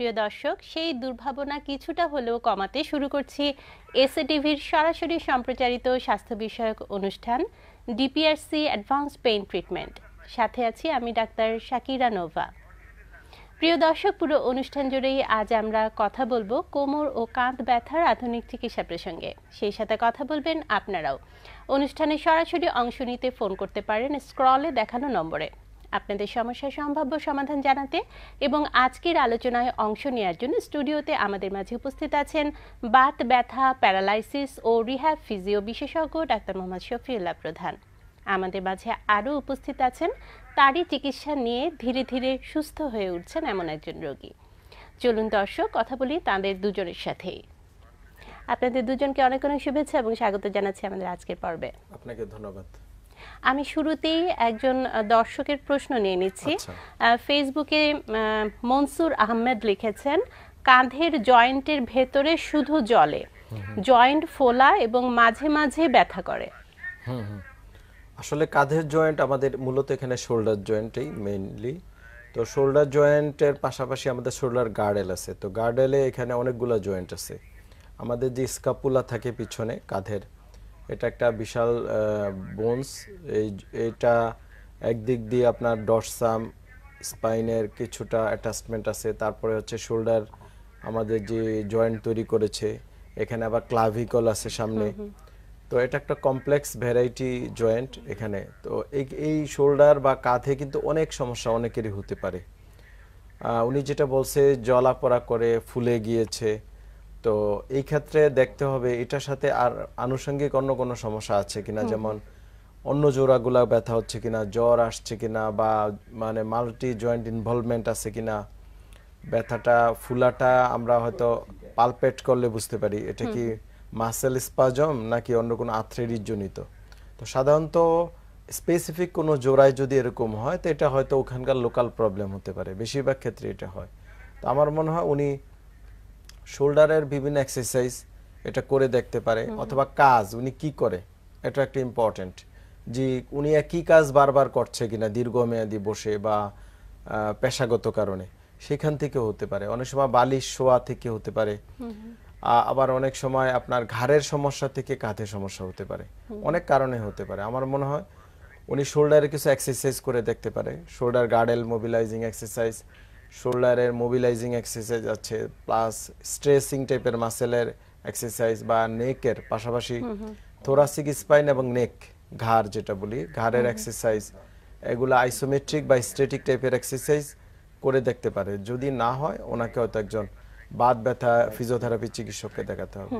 প্রিয় দর্শক সেই দুর্ভাবনা কিছুটা হলেও কমাতে শুরু করছি এসএ সরাসরি সম্প্রচারিত স্বাস্থ্য বিষয়ক অনুষ্ঠান ডিপিআরসি অ্যাডভান্স পেইন ট্রিটমেন্ট সাথে আছি আমি ডাক্তার শাকিরা নোভা প্রিয় দর্শক পুরো অনুষ্ঠান জুড়েই আজ আমরা কথা বলবো কোমর ও কাঁধ ব্যথার আধুনিক চিকিৎসা প্রসঙ্গে সেই সাথে কথা বলবেন আপনারাও অনুষ্ঠানে সরাসরি অংশ নিতে ফোন করতে পারেন স্ক্রলে দেখানো নম্বরে আপনাদের সমস্যা সম্ভাব্য সমাধান জানাতে এবং আজকের আলোচনায় অংশ নেওয়ার জন্য স্টুডিওতে আমাদের মাঝে উপস্থিত আছেন বাত ব্যথা প্যারালাইসিস ও রিহ্যাব ফিজিও বিশেষজ্ঞ ডাক্তার মোহাম্মদ শফিউল্লাহ প্রধান আমাদের মাঝে আরও উপস্থিত আছেন তারই চিকিৎসা নিয়ে ধীরে ধীরে সুস্থ হয়ে উঠছেন এমন একজন রোগী চলুন দর্শক কথা বলি তাদের দুজনের সাথে আপনাদের দুজনকে অনেক অনেক শুভেচ্ছা এবং স্বাগত জানাচ্ছি আমাদের আজকের পর্বে আপনাকে ধন্যবাদ আমি শুরুতেই একজন দর্শকের প্রশ্ন নিয়ে নিচ্ছি ফেসবুকে আচ্ছা। মনসুর আহমেদ লিখেছেন কাঁধের জয়েন্টের ভেতরে শুধু জলে জয়েন্ট ফোলা এবং মাঝে মাঝে ব্যথা করে আসলে কাঁধের জয়েন্ট আমাদের মূলত এখানে শোল্ডার জয়েন্টেই মেইনলি তো শোল্ডার জয়েন্টের পাশাপাশি আমাদের শোল্ডার গার্ডেল আছে তো গার্ডেলে এখানে অনেকগুলো জয়েন্ট আছে আমাদের যে স্কাপুলা থাকে পিছনে কাঁধের এটা একটা বিশাল বোনস এই এটা একদিক দিয়ে আপনার ডরসাম স্পাইনের কিছুটা অ্যাটাচমেন্ট আছে তারপরে হচ্ছে শোল্ডার আমাদের যে জয়েন্ট তৈরি করেছে এখানে আবার ক্লাভিকল আছে সামনে তো এটা একটা কমপ্লেক্স ভ্যারাইটি জয়েন্ট এখানে তো এই শোল্ডার বা কাঁধে কিন্তু অনেক সমস্যা অনেকেরই হতে পারে উনি যেটা বলছে জলাপড়া করে ফুলে গিয়েছে তো এই ক্ষেত্রে দেখতে হবে এটার সাথে আর আনুষঙ্গিক অন্য কোনো সমস্যা আছে কিনা যেমন অন্য জোড়াগুলা ব্যথা হচ্ছে কিনা জ্বর আসছে কিনা বা মানে মাল্টি জয়েন্ট ইনভলভমেন্ট আছে কিনা ব্যথাটা ফুলাটা আমরা হয়তো পালপেট করলে বুঝতে পারি এটা কি মাসেল স্পাজম নাকি অন্য কোনো জনিত তো সাধারণত স্পেসিফিক কোনো জোড়ায় যদি এরকম হয় তো এটা হয়তো ওখানকার লোকাল প্রবলেম হতে পারে বেশিরভাগ ক্ষেত্রে এটা হয় তো আমার মনে হয় উনি শোল্ডারের বিভিন্ন এক্সারসাইজ এটা করে দেখতে পারে অথবা কাজ উনি কি করে এটা একটা ইম্পর্টেন্ট যে উনি একই কাজ বারবার করছে কিনা দীর্ঘমেয়াদি বসে বা পেশাগত কারণে সেখান থেকে হতে পারে অনেক সময় বালিশ শোয়া থেকে হতে পারে আবার অনেক সময় আপনার ঘাড়ের সমস্যা থেকে কাঁধের সমস্যা হতে পারে অনেক কারণে হতে পারে আমার মনে হয় উনি শোল্ডারে কিছু এক্সারসাইজ করে দেখতে পারে শোল্ডার গার্ডেল মোবিলাইজিং এক্সারসাইজ শোল্ডারের মোবিলাইজিং এক্সারসাইজ আছে প্লাস স্ট্রেসিং টাইপের মাসেলের এক্সারসাইজ বা নেকের পাশাপাশি থোরাসিক স্পাইন এবং নেক ঘাড় যেটা বলি ঘাড়ের এক্সারসাইজ এগুলো আইসোমেট্রিক বা স্ট্রেটিক টাইপের এক্সারসাইজ করে দেখতে পারে যদি না হয় ওনাকে হয়তো একজন বাদ ব্যথা ফিজিওথেরাপি চিকিৎসককে দেখাতে হবে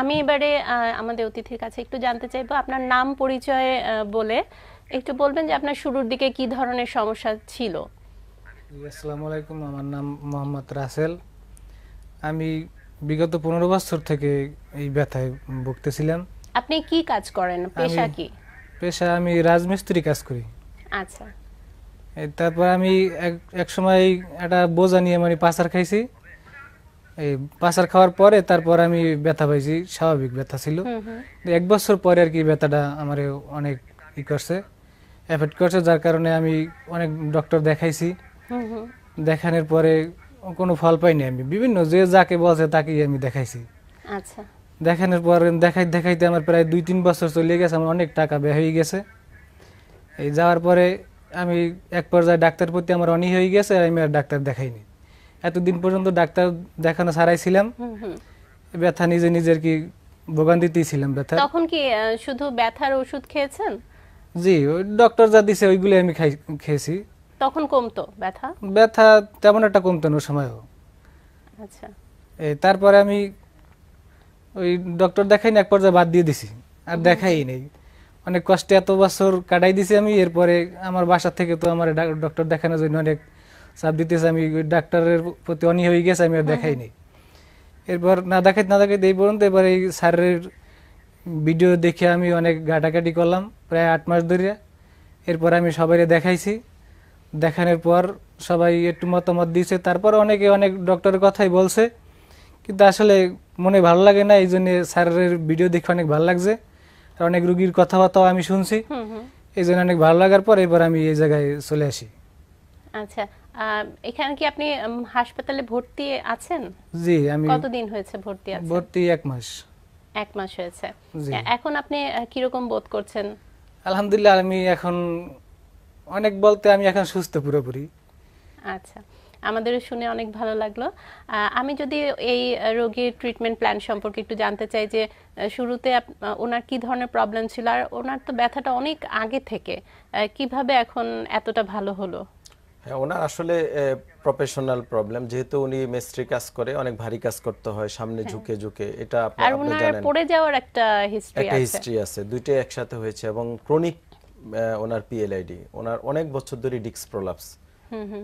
আমি এবারে আমাদের অতিথির কাছে একটু জানতে চাইবো আপনার নাম পরিচয় বলে একটু বলবেন যে আপনার শুরুর দিকে কি ধরনের সমস্যা ছিল আসসালামু আলাইকুম আমার নাম মোহাম্মদ রাসেল আমি বিগত পনেরো বছর থেকে এই ব্যথায় ভুগতেছিলাম আপনি কি কাজ করেন পেশা কি পেশা আমি রাজমিস্ত্রি কাজ করি আচ্ছা তারপর আমি এক সময় একটা বোঝা নিয়ে মানে পাচার খাইছি এই পাচার খাওয়ার পরে তারপর আমি ব্যথা পাইছি স্বাভাবিক ব্যথা ছিল এক বছর পরে আর কি ব্যথাটা আমার অনেক ই করছে এফেক্ট করছে যার কারণে আমি অনেক ডক্টর দেখাইছি দেখানোর পরে কোনো ফল পাইনি আমি বিভিন্ন যে যাকে বলছে তাকেই আমি দেখাইছি আচ্ছা দেখানোর পর দেখাই দেখাইতে আমার প্রায় দুই তিন বছর চলে গেছে আমার অনেক টাকা ব্যয় হয়ে গেছে এই যাওয়ার পরে আমি এক পর্যায়ে ডাক্তার প্রতি আমার অনী হয়ে গেছে আর আমি আর ডাক্তার দেখাইনি এতদিন পর্যন্ত ডাক্তার দেখানো ছাড়াই ছিলাম ব্যথা নিজে নিজের কি ভোগান্তিতেই ছিলাম ব্যথা তখন কি শুধু ব্যথার ওষুধ খেয়েছেন জি ডক্টর যা দিছে ওইগুলো আমি খাই খেয়েছি তখন কমতো ব্যথা ব্যথা তেমন একটা কমতো না সময়ও আচ্ছা এই তারপরে আমি ওই ডক্টর দেখাই না এক পর্যায়ে বাদ দিয়ে দিছি আর দেখাই নেই অনেক কষ্টে এত বছর কাটাই দিছি আমি এরপরে আমার বাসা থেকে তো আমার ডক্টর দেখানোর জন্য অনেক চাপ দিতেছে আমি ডাক্তারের প্রতি অনী হয়ে গেছে আমি আর দেখাই নেই এরপর না দেখাইতে না দেখাইতে এই পর্যন্ত এবার এই স্যারের ভিডিও দেখে আমি অনেক ঘাটাঘাটি করলাম প্রায় আট মাস ধরে এরপর আমি সবাই দেখাইছি দেখানোর পর সবাই একটু মতামত দিয়েছে তারপর অনেকে অনেক ডক্টরের কথাই বলছে কিন্তু আসলে মনে ভালো লাগে না এই জন্য স্যারের ভিডিও দেখে অনেক ভালো লাগছে আর অনেক রুগীর কথাবার্তাও আমি শুনছি এই জন্য অনেক ভালো লাগার পর এবার আমি এই জায়গায় চলে আসি আচ্ছা এখানে কি আপনি হাসপাতালে ভর্তি আছেন জি আমি কতদিন হয়েছে ভর্তি আছেন ভর্তি এক মাস এক মাস হয়েছে এখন আপনি কিরকম বোধ করছেন আলহামদুলিল্লাহ আমি এখন অনেক বলতে আমি এখন সুস্থ পুরোপুরি আচ্ছা আমাদের শুনে অনেক ভালো লাগলো আমি যদি এই রোগীর ট্রিটমেন্ট প্ল্যান সম্পর্কে একটু জানতে চাই যে শুরুতে ওনার কি ধরনের প্রবলেম ছিল আর ওনার তো ব্যথাটা অনেক আগে থেকে কিভাবে এখন এতটা ভালো হলো হ্যাঁ ওনার আসলে প্রফেশনাল প্রবলেম যেহেতু উনি মিস্ত্রি কাজ করে অনেক ভারী কাজ করতে হয় সামনে হ্যাঁ। ঝুঁকে ঝুঁকে এটা আপনি জানেন আর ওনার পড়ে যাওয়ার একটা হিস্ট্রি আছে একটা হিস্ট্রি আছে দুইটা একসাথে হয়েছে এবং ক্রনিক ওনার পিএলআইডি ওনার অনেক বছর ধরে ডিক্স প্রলাপস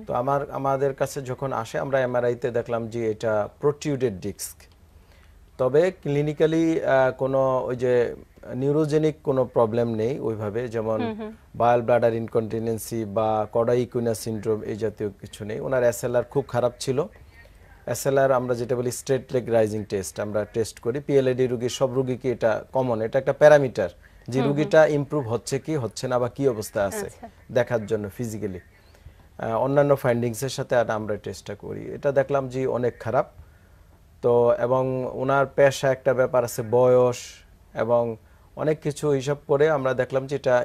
তো আমার আমাদের কাছে যখন আসে আমরা তে দেখলাম যে এটা প্রোটিউডেড ডিস্ক তবে ক্লিনিক্যালি কোনো ওই যে নিউরোজেনিক কোনো প্রবলেম নেই ওইভাবে যেমন বায়াল ব্লাডার ইনকন্টিনেন্সি বা কডাইকুইনা সিন্ড্রোম এই জাতীয় কিছু নেই ওনার এসএলআর খুব খারাপ ছিল এসএলআর আমরা যেটা বলি স্ট্রেট লেগ রাইজিং টেস্ট আমরা টেস্ট করি পিএলএডি রুগী সব রুগীকে এটা কমন এটা একটা প্যারামিটার যে রুগীটা ইমপ্রুভ হচ্ছে কি হচ্ছে না বা কি অবস্থা আছে আচ্ছা। দেখার জন্য ফিজিক্যালি অন্যান্য ফাইন্ডিংসের সাথে আর আমরা টেস্টটা করি এটা দেখলাম যে অনেক খারাপ তো এবং ওনার পেশা একটা ব্যাপার আছে বয়স এবং অনেক কিছু হিসাব করে আমরা দেখলাম যে এটা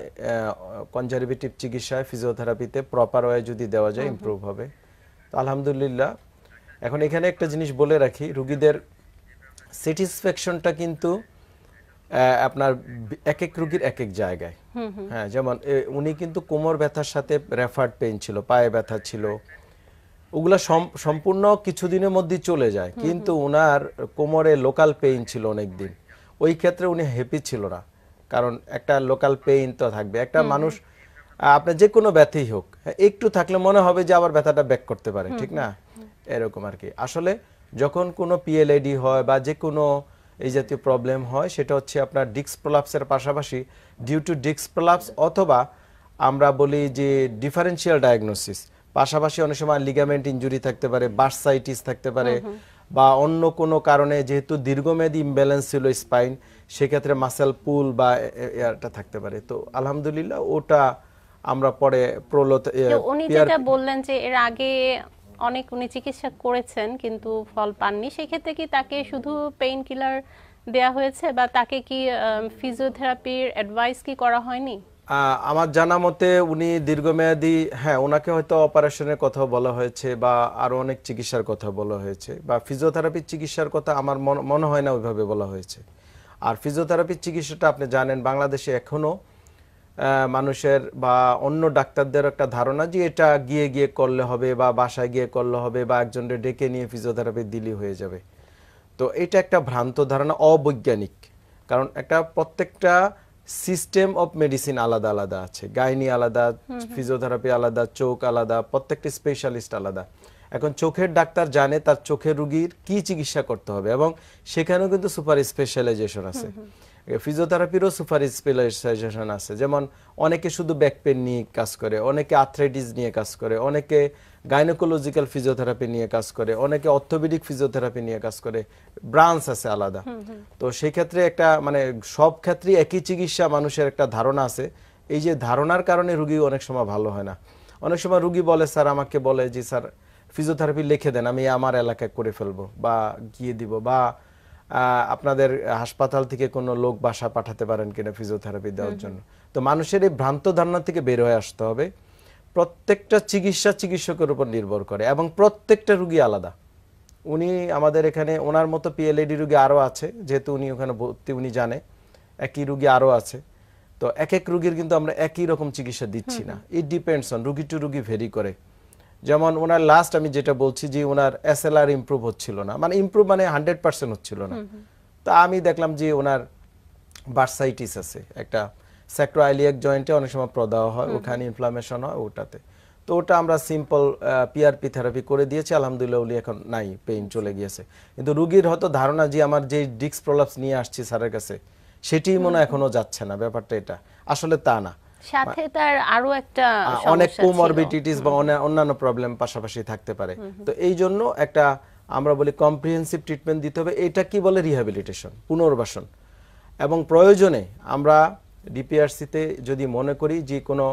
কনজারভেটিভ চিকিৎসায় ফিজিওথেরাপিতে প্রপার ওয়ে যদি দেওয়া যায় ইম্প্রুভ হবে তো আলহামদুলিল্লাহ এখন এখানে একটা জিনিস বলে রাখি রুগীদের স্যাটিসফ্যাকশনটা কিন্তু আপনার এক এক রোগীর এক এক জায়গায় হ্যাঁ যেমন উনি কিন্তু কোমর ব্যথার সাথে রেফার্ড পেন ছিল পায়ে ব্যথা ছিল ওগুলা সম্পূর্ণ কিছুদিনের মধ্যে চলে যায় কিন্তু ওনার কোমরে লোকাল পেইন ছিল অনেক দিন ওই ক্ষেত্রে উনি হ্যাপি ছিল না কারণ একটা লোকাল পেইন তো থাকবে একটা মানুষ আপনার যে কোনো ব্যথাই হোক হ্যাঁ, একটু থাকলে মনে হবে যে আবার ব্যথাটা ব্যাক করতে পারে ঠিক না এরকম আর কি আসলে যখন কোনো পিএলএডি হয় বা যে কোনো এই জাতীয় প্রবলেম হয় সেটা হচ্ছে আপনার ডিক্স প্রলাপসের পাশাপাশি ডিউ টু ডিক্স প্রলাপস অথবা আমরা বলি যে ডিফারেন্সিয়াল ডায়াগনোসিস পাশাপাশি অনেক সময় লিগামেন্ট ইঞ্জুরি থাকতে পারে বার্সাইটিস থাকতে পারে বা অন্য কোনো কারণে যেহেতু দীর্ঘমেয়াদী ইম্ব্যালেন্স ছিল স্পাইন সেক্ষেত্রে মাসেল পুল বা এয়ারটা থাকতে পারে তো আলহামদুলিল্লাহ ওটা আমরা পরে প্রলত উনি যেটা বললেন যে এর আগে অনেক উনি চিকিৎসা করেছেন কিন্তু ফল পাননি সেক্ষেত্রে কি তাকে শুধু পেইন কিলার দেয়া হয়েছে বা তাকে কি ফিজিওথেরাপির অ্যাডভাইস কি করা হয়নি আমার জানা মতে উনি দীর্ঘমেয়াদী হ্যাঁ ওনাকে হয়তো অপারেশনের কথা বলা হয়েছে বা আরও অনেক চিকিৎসার কথা বলা হয়েছে বা ফিজিওথেরাপির চিকিৎসার কথা আমার মনে হয় না ওইভাবে বলা হয়েছে আর ফিজিওথেরাপির চিকিৎসাটা আপনি জানেন বাংলাদেশে এখনও মানুষের বা অন্য ডাক্তারদের একটা ধারণা যে এটা গিয়ে গিয়ে করলে হবে বা বাসায় গিয়ে করলে হবে বা একজনকে ডেকে নিয়ে ফিজিওথেরাপি দিলি হয়ে যাবে তো এটা একটা ভ্রান্ত ধারণা অবৈজ্ঞানিক কারণ একটা প্রত্যেকটা সিস্টেম অফ মেডিসিন আলাদা আলাদা আছে গাইনি আলাদা ফিজিওথেরাপি আলাদা চোখ আলাদা প্রত্যেকটি স্পেশালিস্ট আলাদা এখন চোখের ডাক্তার জানে তার চোখের রুগীর কি চিকিৎসা করতে হবে এবং সেখানেও কিন্তু সুপার স্পেশালাইজেশন আছে ফিজিওথেরাপিরও সুপার স্পেশালাইজেশন আছে যেমন অনেকে শুধু ব্যাক পেন নিয়ে কাজ করে অনেকে আর্থ্রাইটিস নিয়ে কাজ করে অনেকে গাইনোকোলজিক্যাল ফিজিওথেরাপি নিয়ে কাজ করে অনেকে অর্থোপেডিক ফিজিওথেরাপি নিয়ে কাজ করে ব্রাঞ্চ আছে আলাদা তো সেই ক্ষেত্রে একটা মানে সব ক্ষেত্রে একই চিকিৎসা মানুষের একটা ধারণা আছে এই যে ধারণার কারণে রুগী অনেক সময় ভালো হয় না অনেক সময় রুগী বলে স্যার আমাকে বলে যে স্যার ফিজিওথেরাপি লিখে দেন আমি আমার এলাকায় করে ফেলবো বা গিয়ে দিব বা আপনাদের হাসপাতাল থেকে কোনো লোক বাসা পাঠাতে পারেন কিনা ফিজিওথেরাপি দেওয়ার জন্য তো মানুষের এই ভ্রান্ত ধারণা থেকে বের হয়ে আসতে হবে প্রত্যেকটা চিকিৎসা চিকিৎসকের উপর নির্ভর করে এবং প্রত্যেকটা রুগী আলাদা উনি আমাদের এখানে ওনার মতো পিএলএডি রুগী আরও আছে যেহেতু উনি ওখানে ভর্তি উনি জানে একই রুগী আরও আছে তো এক এক রুগীর কিন্তু আমরা একই রকম চিকিৎসা দিচ্ছি না ইট ডিপেন্ডস অন রুগী টু রুগী ভেরি করে যেমন ওনার লাস্ট আমি যেটা বলছি যে ওনার এস এল আর ইম্প্রুভ হচ্ছিল না মানে ইম্প্রুভ মানে হান্ড্রেড পার্সেন্ট হচ্ছিল না তা আমি দেখলাম যে ওনার বার্সাইটিস আছে একটা সেক্টর আইলিয়াক জয়েন্টে অনেক সময় প্রদাহ হয় ওখানে ইনফ্লামেশন হয় ওটাতে তো ওটা আমরা সিম্পল পিআরপি থেরাপি করে দিয়েছি আলহামদুলিল্লাহ উনি এখন নাই পেইন আচ্ছা। চলে গিয়েছে কিন্তু রুগীর হয়তো ধারণা যে আমার যে ডিস্ক প্রলাপস নিয়ে আসছি স্যারের কাছে সেটি মনে এখনো যাচ্ছে না ব্যাপারটা এটা আসলে তা না সাথে তার আরো একটা অনেক কোমরবিডিটিস বা অন্যান্য প্রবলেম পাশাপাশি থাকতে পারে তো এই জন্য একটা আমরা বলি কম্প্রিহেন্সিভ ট্রিটমেন্ট দিতে হবে এটা কি বলে রিহ্যাবিলিটেশন পুনর্বাসন এবং প্রয়োজনে আমরা ডিপিআরসিতে যদি মনে করি যে কোনো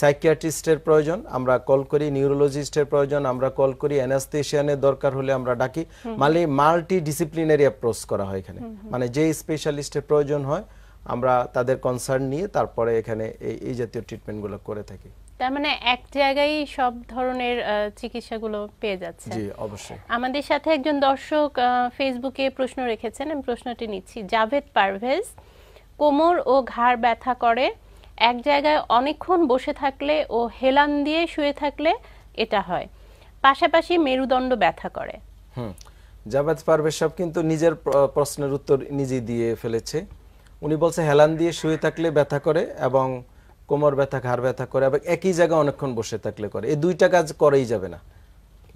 সাইকিয়াট্রিস্টের প্রয়োজন আমরা কল করি নিউরোলজিস্টের প্রয়োজন আমরা কল করি অ্যানাস্থেশিয়ানের দরকার হলে আমরা ডাকি মানে মাল্টি ডিসিপ্লিনারি অ্যাপ্রোচ করা হয় এখানে মানে যে স্পেশালিস্টের প্রয়োজন হয় আমরা তাদের কনসার্ন নিয়ে তারপরে এখানে এই এই জাতীয় ট্রিটমেন্টগুলো করে থাকি তার মানে এক জায়গায় সব ধরনের চিকিৎসাগুলো পেয়ে যাচ্ছে জি অবশ্যই আমাদের সাথে একজন দর্শক ফেসবুকে প্রশ্ন রেখেছেন আমি প্রশ্নটি নিচ্ছি জাভেদ পারভেজ কোমর ও ঘাড় ব্যথা করে এক জায়গায় অনেকক্ষণ বসে থাকলে ও হেলান দিয়ে শুয়ে থাকলে এটা হয় পাশাপাশি মেরুদণ্ড ব্যথা করে হুম জাভেদ পারভেজ সব কিন্তু নিজের প্রশ্নের উত্তর নিজেই দিয়ে ফেলেছে উনি বলছে হেলান দিয়ে শুয়ে থাকলে ব্যথা করে এবং কোমর ব্যথা ঘাড় ব্যথা করে এবং একই জায়গায় অনেকক্ষণ বসে থাকলে করে এই দুইটা কাজ করেই যাবে না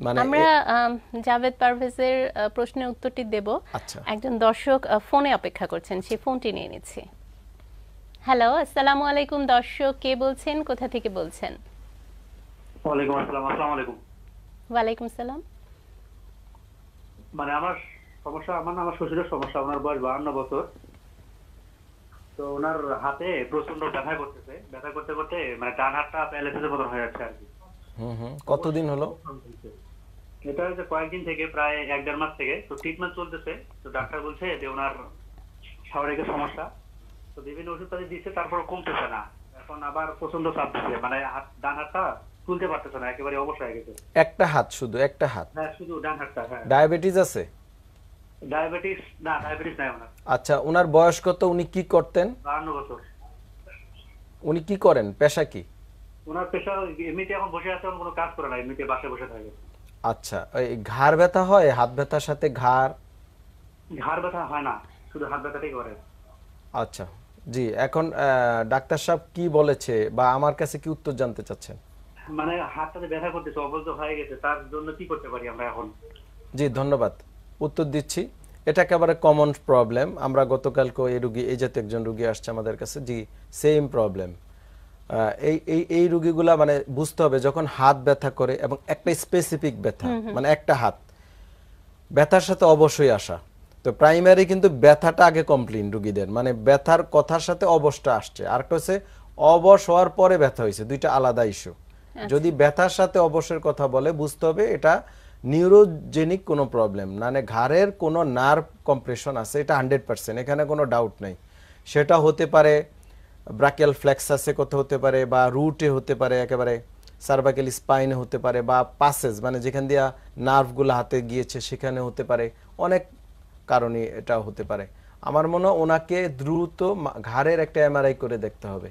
মানে আমরা জাভেদ পারভেজের প্রশ্নের উত্তরটি দেব আচ্ছা। একজন দর্শক ফোনে অপেক্ষা করছেন ফোনটি নিয়ে হ্যালো আলাইকুম দর্শক কে বলছেন কোথা থেকে বলছেন ওয়ালাইকুম আসসালাম আলাইকুম ওয়ালাইকুম সালাম মানে আমার সমস্যা আমার আমার শ্বশুরের সমস্যা বয়স বাহান্ন বছর তো ওনার হাতে প্রচন্ড ব্যথা করতেছে ব্যথা করতে করতে মানে ডান হাতটা মতন হয়ে যাচ্ছে আর কি কতদিন হলো এটা হচ্ছে কয়েকদিন থেকে প্রায় এক দেড় মাস থেকে তো ট্রিটমেন্ট চলতেছে তো ডাক্তার বলছে যে ওনার শারীরিক সমস্যা তো বিভিন্ন ওষুধ পাতি দিচ্ছে তারপর কমতেছে না এখন আবার প্রচন্ড চাপ দিচ্ছে মানে হাত ডান হাতটা তুলতে পারতেছে না একেবারে অবশ্য হয়ে গেছে একটা হাত শুধু একটা হাত হ্যাঁ শুধু ডান হাতটা হ্যাঁ ডায়াবেটিস আছে ডায়াবেটিস না ডায়াবেটিস নাই ওনার আচ্ছা ওনার বয়স কত উনি কি করতেন 52 বছর উনি কি করেন পেশা কি ওনার পেশা এমনিতে এখন বসে আছে কোনো কাজ করে না এমনিতে বাসায় বসে থাকে আচ্ছা এই ঘাড় ব্যথা হয় হাত ব্যথার সাথে ঘাড় ঘাড় ব্যথা হয় না শুধু হাত ব্যথাটাই করে আচ্ছা জি এখন ডাক্তার সাহেব কি বলেছে বা আমার কাছে কি উত্তর জানতে চাচ্ছেন মানে হাতটাতে ব্যথা করতেছে অবস্থা হয়ে গেছে তার জন্য কি করতে পারি আমরা এখন জি ধন্যবাদ উত্তর দিচ্ছি এটা একেবারে কমন প্রবলেম আমরা গতকালকে এই রুগী এই জাতীয় একজন রুগী আসছে আমাদের কাছে জি সেম প্রবলেম এই এই এই রুগীগুলা মানে বুঝতে হবে যখন হাত ব্যথা করে এবং একটা স্পেসিফিক ব্যথা মানে একটা হাত ব্যথার সাথে অবশ্যই আসা তো প্রাইমারি কিন্তু ব্যথাটা আগে কমপ্লেন রুগীদের মানে ব্যথার কথার সাথে অবসটা আসছে আর একটা হচ্ছে অবশ হওয়ার পরে ব্যথা হয়েছে দুইটা আলাদা ইস্যু আচ্ছা। যদি ব্যথার সাথে অবসের কথা বলে বুঝতে হবে এটা নিউরোজেনিক কোনো প্রবলেম মানে ঘাড়ের কোনো নার্ভ কম্প্রেশন আছে এটা হান্ড্রেড পারসেন্ট এখানে কোনো ডাউট নেই সেটা হতে পারে ব্রাকেল ফ্ল্যাক্সাসে কোথাও হতে পারে বা রুটে হতে পারে একেবারে সার্ভাকেলি স্পাইনে হতে পারে বা পাসেস মানে যেখান দিয়া নার্ভগুলো হাতে গিয়েছে সেখানে হতে পারে অনেক কারণে এটা হতে পারে আমার মনে হয় ওনাকে দ্রুত ঘাড়ের একটা এমআরআই করে দেখতে হবে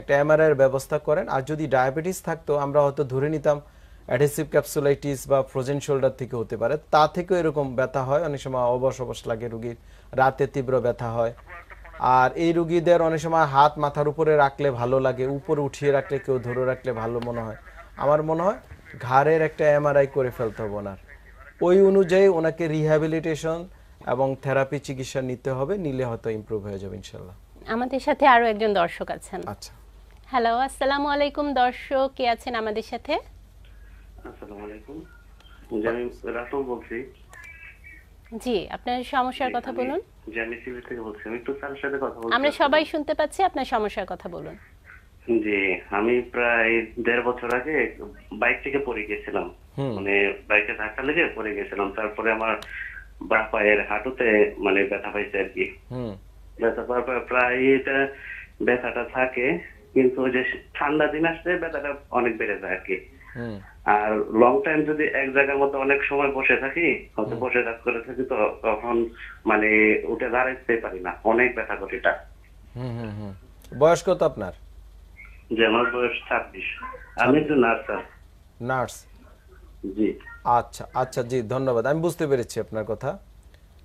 একটা এমআরআইয়ের ব্যবস্থা করেন আর যদি ডায়াবেটিস থাকতো আমরা হয়তো ধরে নিতাম অ্যাডহেসিভ ক্যাপসুলাইটিস বা ফ্রোজেন শোল্ডার থেকে হতে পারে তা থেকেও এরকম ব্যথা হয় অনেক সময় অবশ অবস লাগে রুগীর রাতে তীব্র ব্যথা হয় আর এই রুগীদের অনেক সময় হাত মাথার উপরে রাখলে ভালো লাগে উপরে উঠিয়ে রাখলে কেউ ধরে রাখলে ভালো মনে হয় আমার মনে হয় ঘাড়ের একটা এমআরআই করে ফেলতে হবে ওনার ওই অনুযায়ী ওনাকে রিহ্যাবিলিটেশন এবং থেরাপি চিকিৎসা নিতে হবে নিলে হয়তো ইমপ্রুভ হয়ে যাবে ইনশাল্লাহ আমাদের সাথে আরো একজন দর্শক আছেন আচ্ছা হ্যালো আসসালামু আলাইকুম দর্শক কে আছেন আমাদের সাথে মানে ধাক্কা লেগে গেছিলাম তারপরে আমার বা পায়ের হাঁটুতে মানে ব্যথা পাইছে আর কি ব্যথা পাওয়ার পর প্রায় এটা ব্যথাটা থাকে কিন্তু যে ঠান্ডা দিন আসলে ব্যথাটা অনেক বেড়ে যায় আর কি আর লং টাইম যদি এক জায়গার মধ্যে অনেক সময় বসে থাকি হয়তো বসে কাজ করে থাকি তো তখন মানে উঠে দাঁড়াইতে পারি না অনেক ব্যথা করে এটা বয়স কত আপনার যে আমার বয়স ছাব্বিশ আমি তো নার্স নার্স জি আচ্ছা আচ্ছা জি ধন্যবাদ আমি বুঝতে পেরেছি আপনার কথা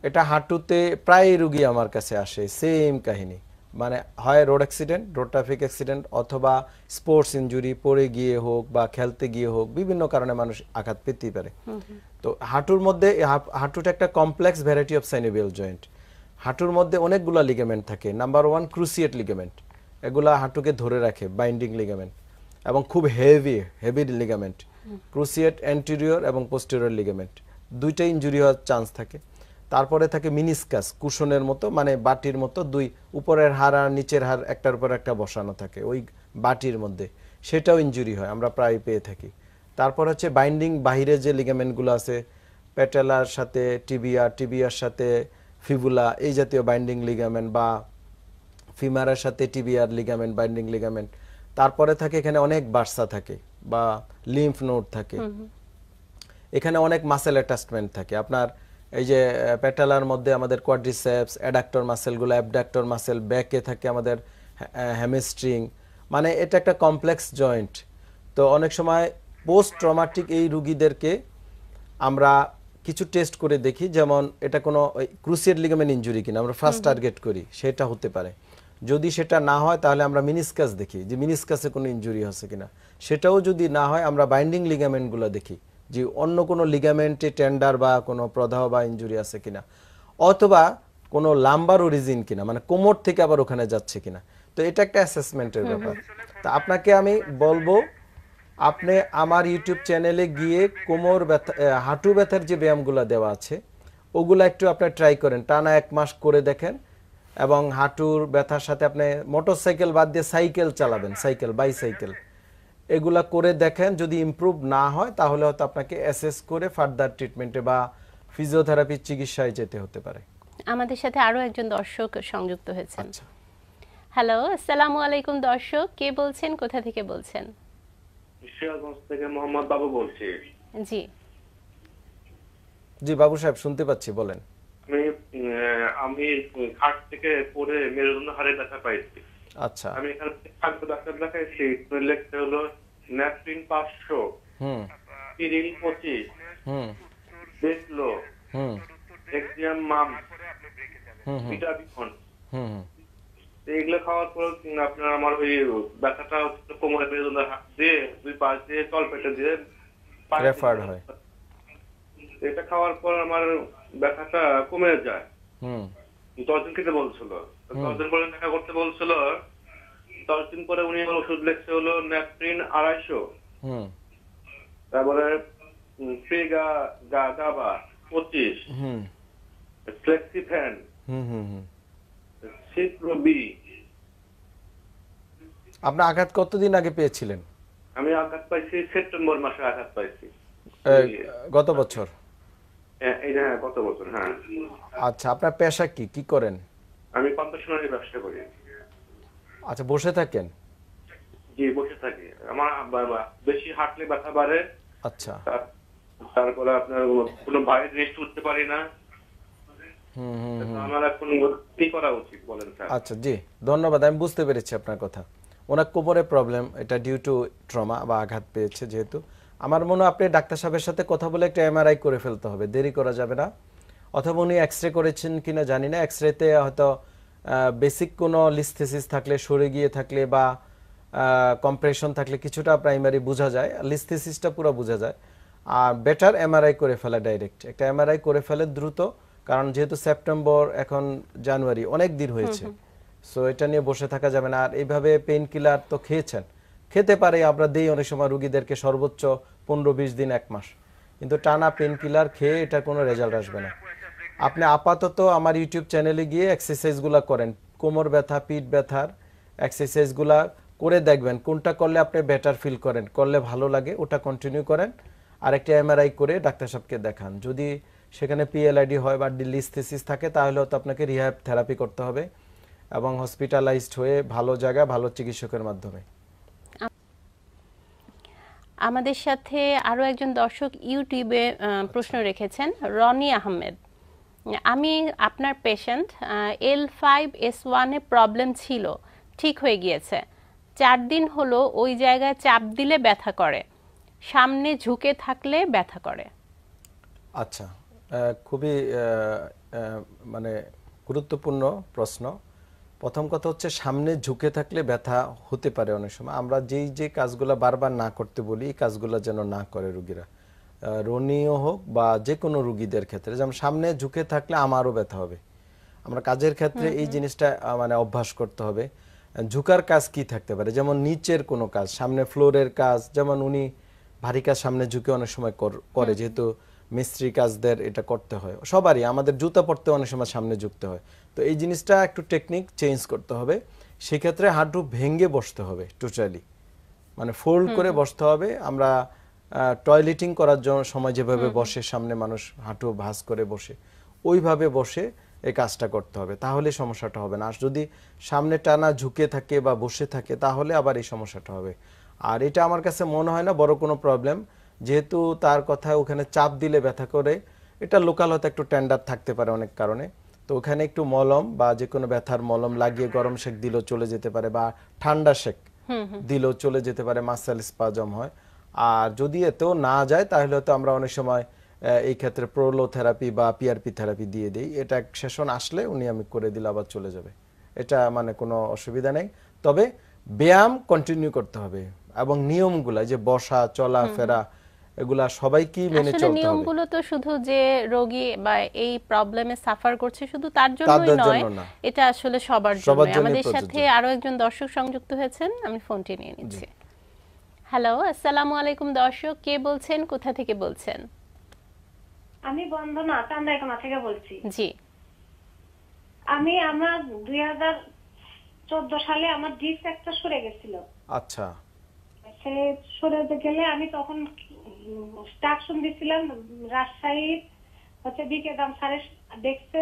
এটা হাঁটুতে প্রায় রুগী আমার কাছে আসে সেম কাহিনী মানে হয় road accident road traffic accident অথবা স্পোর্টস ইঞ্জুরি পড়ে গিয়ে হোক বা খেলতে গিয়ে হোক বিভিন্ন কারণে মানুষ আঘাত পেতেই পারে তো হাঁটুর মধ্যে হাঁটুটা একটা complex variety of synovial joint হাঁটুর মধ্যে অনেকগুলো লিগামেন্ট থাকে নাম্বার ওয়ান ক্রুসিয়েট লিগামেন্ট এগুলা হাঁটুকে ধরে রাখে বাইন্ডিং লিগামেন্ট এবং খুব heavy heavy ligament cruciate anterior এবং পোস্টেরিয়র লিগামেন্ট দুইটা ইঞ্জুরি হওয়ার চান্স থাকে তারপরে থাকে মিনিসকাস কুশনের মতো মানে বাটির মতো দুই উপরের হার আর নিচের হার একটার উপর একটা বসানো থাকে ওই বাটির মধ্যে সেটাও ইঞ্জুরি হয় আমরা প্রায় পেয়ে থাকি তারপর হচ্ছে বাইন্ডিং বাহিরে যে লিগামেন্টগুলো আছে প্যাটেলার সাথে টিবিয়া টিবিয়ার সাথে ফিবুলা এই জাতীয় বাইন্ডিং লিগামেন্ট বা ফিমারের সাথে টিবিয়ার লিগামেন্ট বাইন্ডিং লিগামেন্ট তারপরে থাকে এখানে অনেক বার্সা থাকে বা লিম্ফ নোট থাকে এখানে অনেক মাসেল অ্যাটাচমেন্ট থাকে আপনার এই যে প্যাটালার মধ্যে আমাদের কোয়াড্রিসেপস অ্যাডাক্টর মাসেলগুলো অ্যাবডাক্টর মাসেল ব্যাকে থাকে আমাদের হ্যামেস্ট্রিং মানে এটা একটা কমপ্লেক্স জয়েন্ট তো অনেক সময় পোস্ট ট্রমাটিক এই রুগীদেরকে আমরা কিছু টেস্ট করে দেখি যেমন এটা কোনো ক্রুসিয়ার লিগামেন্ট ইঞ্জুরি কিনা আমরা ফার্স্ট টার্গেট করি সেটা হতে পারে যদি সেটা না হয় তাহলে আমরা মিনিসকাস দেখি যে মিনিসকাসে কোনো ইঞ্জুরি হচ্ছে কিনা সেটাও যদি না হয় আমরা বাইন্ডিং লিগামেন্টগুলো দেখি যে অন্য কোনো লিগামেন্টে টেন্ডার বা কোনো প্রদাহ বা ইঞ্জুরি আছে কিনা অথবা কোনো লাম্বার ওরিজিন কিনা মানে কোমর থেকে আবার ওখানে যাচ্ছে কিনা তো এটা একটা অ্যাসেসমেন্টের ব্যাপার তা আপনাকে আমি বলবো আপনি আমার ইউটিউব চ্যানেলে গিয়ে কোমর ব্যথা হাঁটু ব্যথার যে ব্যায়ামগুলো দেওয়া আছে ওগুলো একটু আপনি ট্রাই করেন টানা এক মাস করে দেখেন এবং হাঁটুর ব্যথার সাথে আপনি মোটরসাইকেল বাদ দিয়ে সাইকেল চালাবেন সাইকেল বাইসাইকেল এগুলা করে দেখেন যদি ইম্প্রুভ না হয় তাহলে হয়তো আপনাকে অ্যাসেস করে ফার্দার ট্রিটমেন্টে বা ফিজিওথেরাপি চিকিৎসায় যেতে হতে পারে আমাদের সাথে আরো একজন দর্শক সংযুক্ত হয়েছে হ্যালো আচ্ছা। আসসালামু আলাইকুম দর্শক কে বলছেন কোথা থেকে বলছেন কিশোরগঞ্জ থেকে মোহাম্মদ বাবু বলছি জি জি বাবু সাহেব শুনতে পাচ্ছি বলেন আমি আমি খাট থেকে পড়ে মেরুদণ্ড হারে ব্যথা পাইছি আচ্ছা আমি এখানে খাদ্য ডাক্তার দেখাইছি লেখতে হলো ন্যাপিন পাঁচশো পিরিল পঁচিশ বেসলো এক্সিয়াম মাম ভিটামিন এগুলো খাওয়ার পর আপনার আমার ওই ব্যথাটা কোমরে বেদনা দিয়ে দুই পাশ দিয়ে তলপেটে দিয়ে রেফার হয় এটা খাওয়ার পর আমার ব্যথাটা কমে যায় হুম দশদিন খেতে বলছিল দশদিন পরে দেখা করতে বলছিল দশদিন পরে উনি আমার ওষুধ লেখছে হলো ন্যাপট্রিন আড়াইশো তারপরে পেগা গা গাবা পঁচিশ ফ্লেক্সি ফ্যান সিপ্রোবি আপনি আঘাত কতদিন আগে পেয়েছিলেন আমি আঘাত পাইছি সেপ্টেম্বর মাসে আঘাত পাইছি গত বছর হ্যাঁ, হ্যাঁ। আচ্ছা আপনার পেশা কি কি করেন আমি ব্যবসা করি আচ্ছা বসে থাকেন জি বসে থাকি আমার বেশি হাঁটলে ব্যথা বাড়ে আচ্ছা তারপরে আপনার কোনো বাইরে জিনিস তুলতে পারি না আমার আচ্ছা জি ধন্যবাদ আমি বুঝতে পেরেছি আপনার কথা ওনার কোমরে প্রবলেম এটা ডিউ টু ট্রমা বা আঘাত পেয়েছে যেহেতু আমার মনে হয় আপনি ডাক্তার সাহেবের সাথে কথা বলে একটা এমআরআই করে ফেলতে হবে দেরি করা যাবে না অথবা উনি এক্স রে করেছেন কি না জানি না এক্স রেতে হয়তো বেসিক কোনো লিস্থেসিস থাকলে সরে গিয়ে থাকলে বা কম্প্রেশন থাকলে কিছুটা প্রাইমারি বোঝা যায় লিস্থেসিসটা পুরো বোঝা যায় আর বেটার এমআরআই করে ফেলা ডাইরেক্ট একটা এমআরআই করে ফেলে দ্রুত কারণ যেহেতু সেপ্টেম্বর এখন জানুয়ারি অনেক দিন হয়েছে সো এটা নিয়ে বসে থাকা যাবে না আর এইভাবে পেইন কিলার তো খেয়েছেন খেতে পারে আমরা দিই অনেক সময় রুগীদেরকে সর্বোচ্চ পনেরো বিশ দিন এক মাস কিন্তু টানা পেন কিলার খেয়ে এটা কোনো রেজাল্ট আসবে না আপনি আপাতত আমার ইউটিউব চ্যানেলে গিয়ে এক্সারসাইজগুলো করেন কোমর ব্যথা পিঠ ব্যথার এক্সারসাইজগুলা করে দেখবেন কোনটা করলে আপনি বেটার ফিল করেন করলে ভালো লাগে ওটা কন্টিনিউ করেন আর আরেকটা এমআরআই করে ডাক্তার সাহেবকে দেখান যদি সেখানে পিএলআইডি হয় বা ডিলিস্থেসিস থাকে তাহলে হয়তো আপনাকে রিহ্যাব থেরাপি করতে হবে এবং হসপিটালাইজড হয়ে ভালো জায়গা ভালো চিকিৎসকের মাধ্যমে আমাদের সাথে আরও একজন দর্শক ইউটিউবে প্রশ্ন রেখেছেন রনি আহমেদ আমি আপনার পেশেন্ট এল ফাইভ এস ওয়ানে প্রবলেম ছিল ঠিক হয়ে গিয়েছে চার দিন হলো ওই জায়গায় চাপ দিলে ব্যথা করে সামনে ঝুঁকে থাকলে ব্যথা করে আচ্ছা খুবই মানে গুরুত্বপূর্ণ প্রশ্ন প্রথম কথা হচ্ছে সামনে ঝুঁকে থাকলে ব্যথা হতে পারে অনেক সময় আমরা যেই যে কাজগুলো বারবার না করতে বলি এই কাজগুলো যেন না করে রুগীরা রনীয় হোক বা যে কোনো রুগীদের ক্ষেত্রে যেমন সামনে ঝুঁকে থাকলে আমারও ব্যথা হবে আমরা কাজের ক্ষেত্রে এই জিনিসটা মানে অভ্যাস করতে হবে ঝুঁকার কাজ কি থাকতে পারে যেমন নিচের কোনো কাজ সামনে ফ্লোরের কাজ যেমন উনি ভারী কাজ সামনে ঝুঁকে অনেক সময় করে যেহেতু মিস্ত্রি কাজদের এটা করতে হয় সবারই আমাদের জুতা পড়তে অনেক সময় সামনে ঝুঁকতে হয় তো এই জিনিসটা একটু টেকনিক চেঞ্জ করতে হবে সেক্ষেত্রে হাঁটু ভেঙ্গে বসতে হবে টোটালি মানে ফোল্ড করে বসতে হবে আমরা টয়লেটিং করার জন্য সময় যেভাবে বসে সামনে মানুষ হাঁটু ভাঁজ করে বসে ওইভাবে বসে এই কাজটা করতে হবে তাহলে সমস্যাটা হবে না আর যদি সামনে টানা ঝুঁকে থাকে বা বসে থাকে তাহলে আবার এই সমস্যাটা হবে আর এটা আমার কাছে মনে হয় না বড় কোনো প্রবলেম যেহেতু তার কথা ওখানে চাপ দিলে ব্যথা করে এটা লোকাল হয়তো একটু টেন্ডার থাকতে পারে অনেক কারণে তো ওখানে একটু মলম বা যে কোনো ব্যথার মলম লাগিয়ে গরম শেক দিলেও চলে যেতে পারে বা ঠান্ডা শেক দিলেও চলে যেতে পারে মাসেল স্পাজম হয় আর যদি এতেও না যায় তাহলে তো আমরা অনেক সময় এই ক্ষেত্রে প্রোলো থেরাপি বা পিআরপি থেরাপি দিয়ে দিই এটা এক সেশন আসলে উনি আমি করে দিলে আবার চলে যাবে এটা মানে কোনো অসুবিধা নেই তবে ব্যায়াম কন্টিনিউ করতে হবে এবং নিয়মগুলো যে বসা চলাফেরা এগুলা সবাইকে মেনে চলতে হবে নিয়মগুলো তো শুধু যে রোগী বা এই প্রবলেমে সাফার করছে শুধু তার জন্যই নয় এটা আসলে সবার জন্য আমাদের সাথে আরো একজন দর্শক সংযুক্ত হয়েছেন আমি ফোনটি নিয়ে নিচ্ছি হ্যালো আসসালামু আলাইকুম দর্শক কে বলছেন কোথা থেকে বলছেন আমি বন্দনা টান্ডাইকোনা থেকে বলছি জি আমি আমরা 2014 সালে আমার ডিস্ক একটা সরে গেছিল আচ্ছা সে সরে গেলে আমি তখন স্ট্রাকশন দিছিলাম রাজশাহী হচ্ছে বিকে দাম সাড়ে দেখছে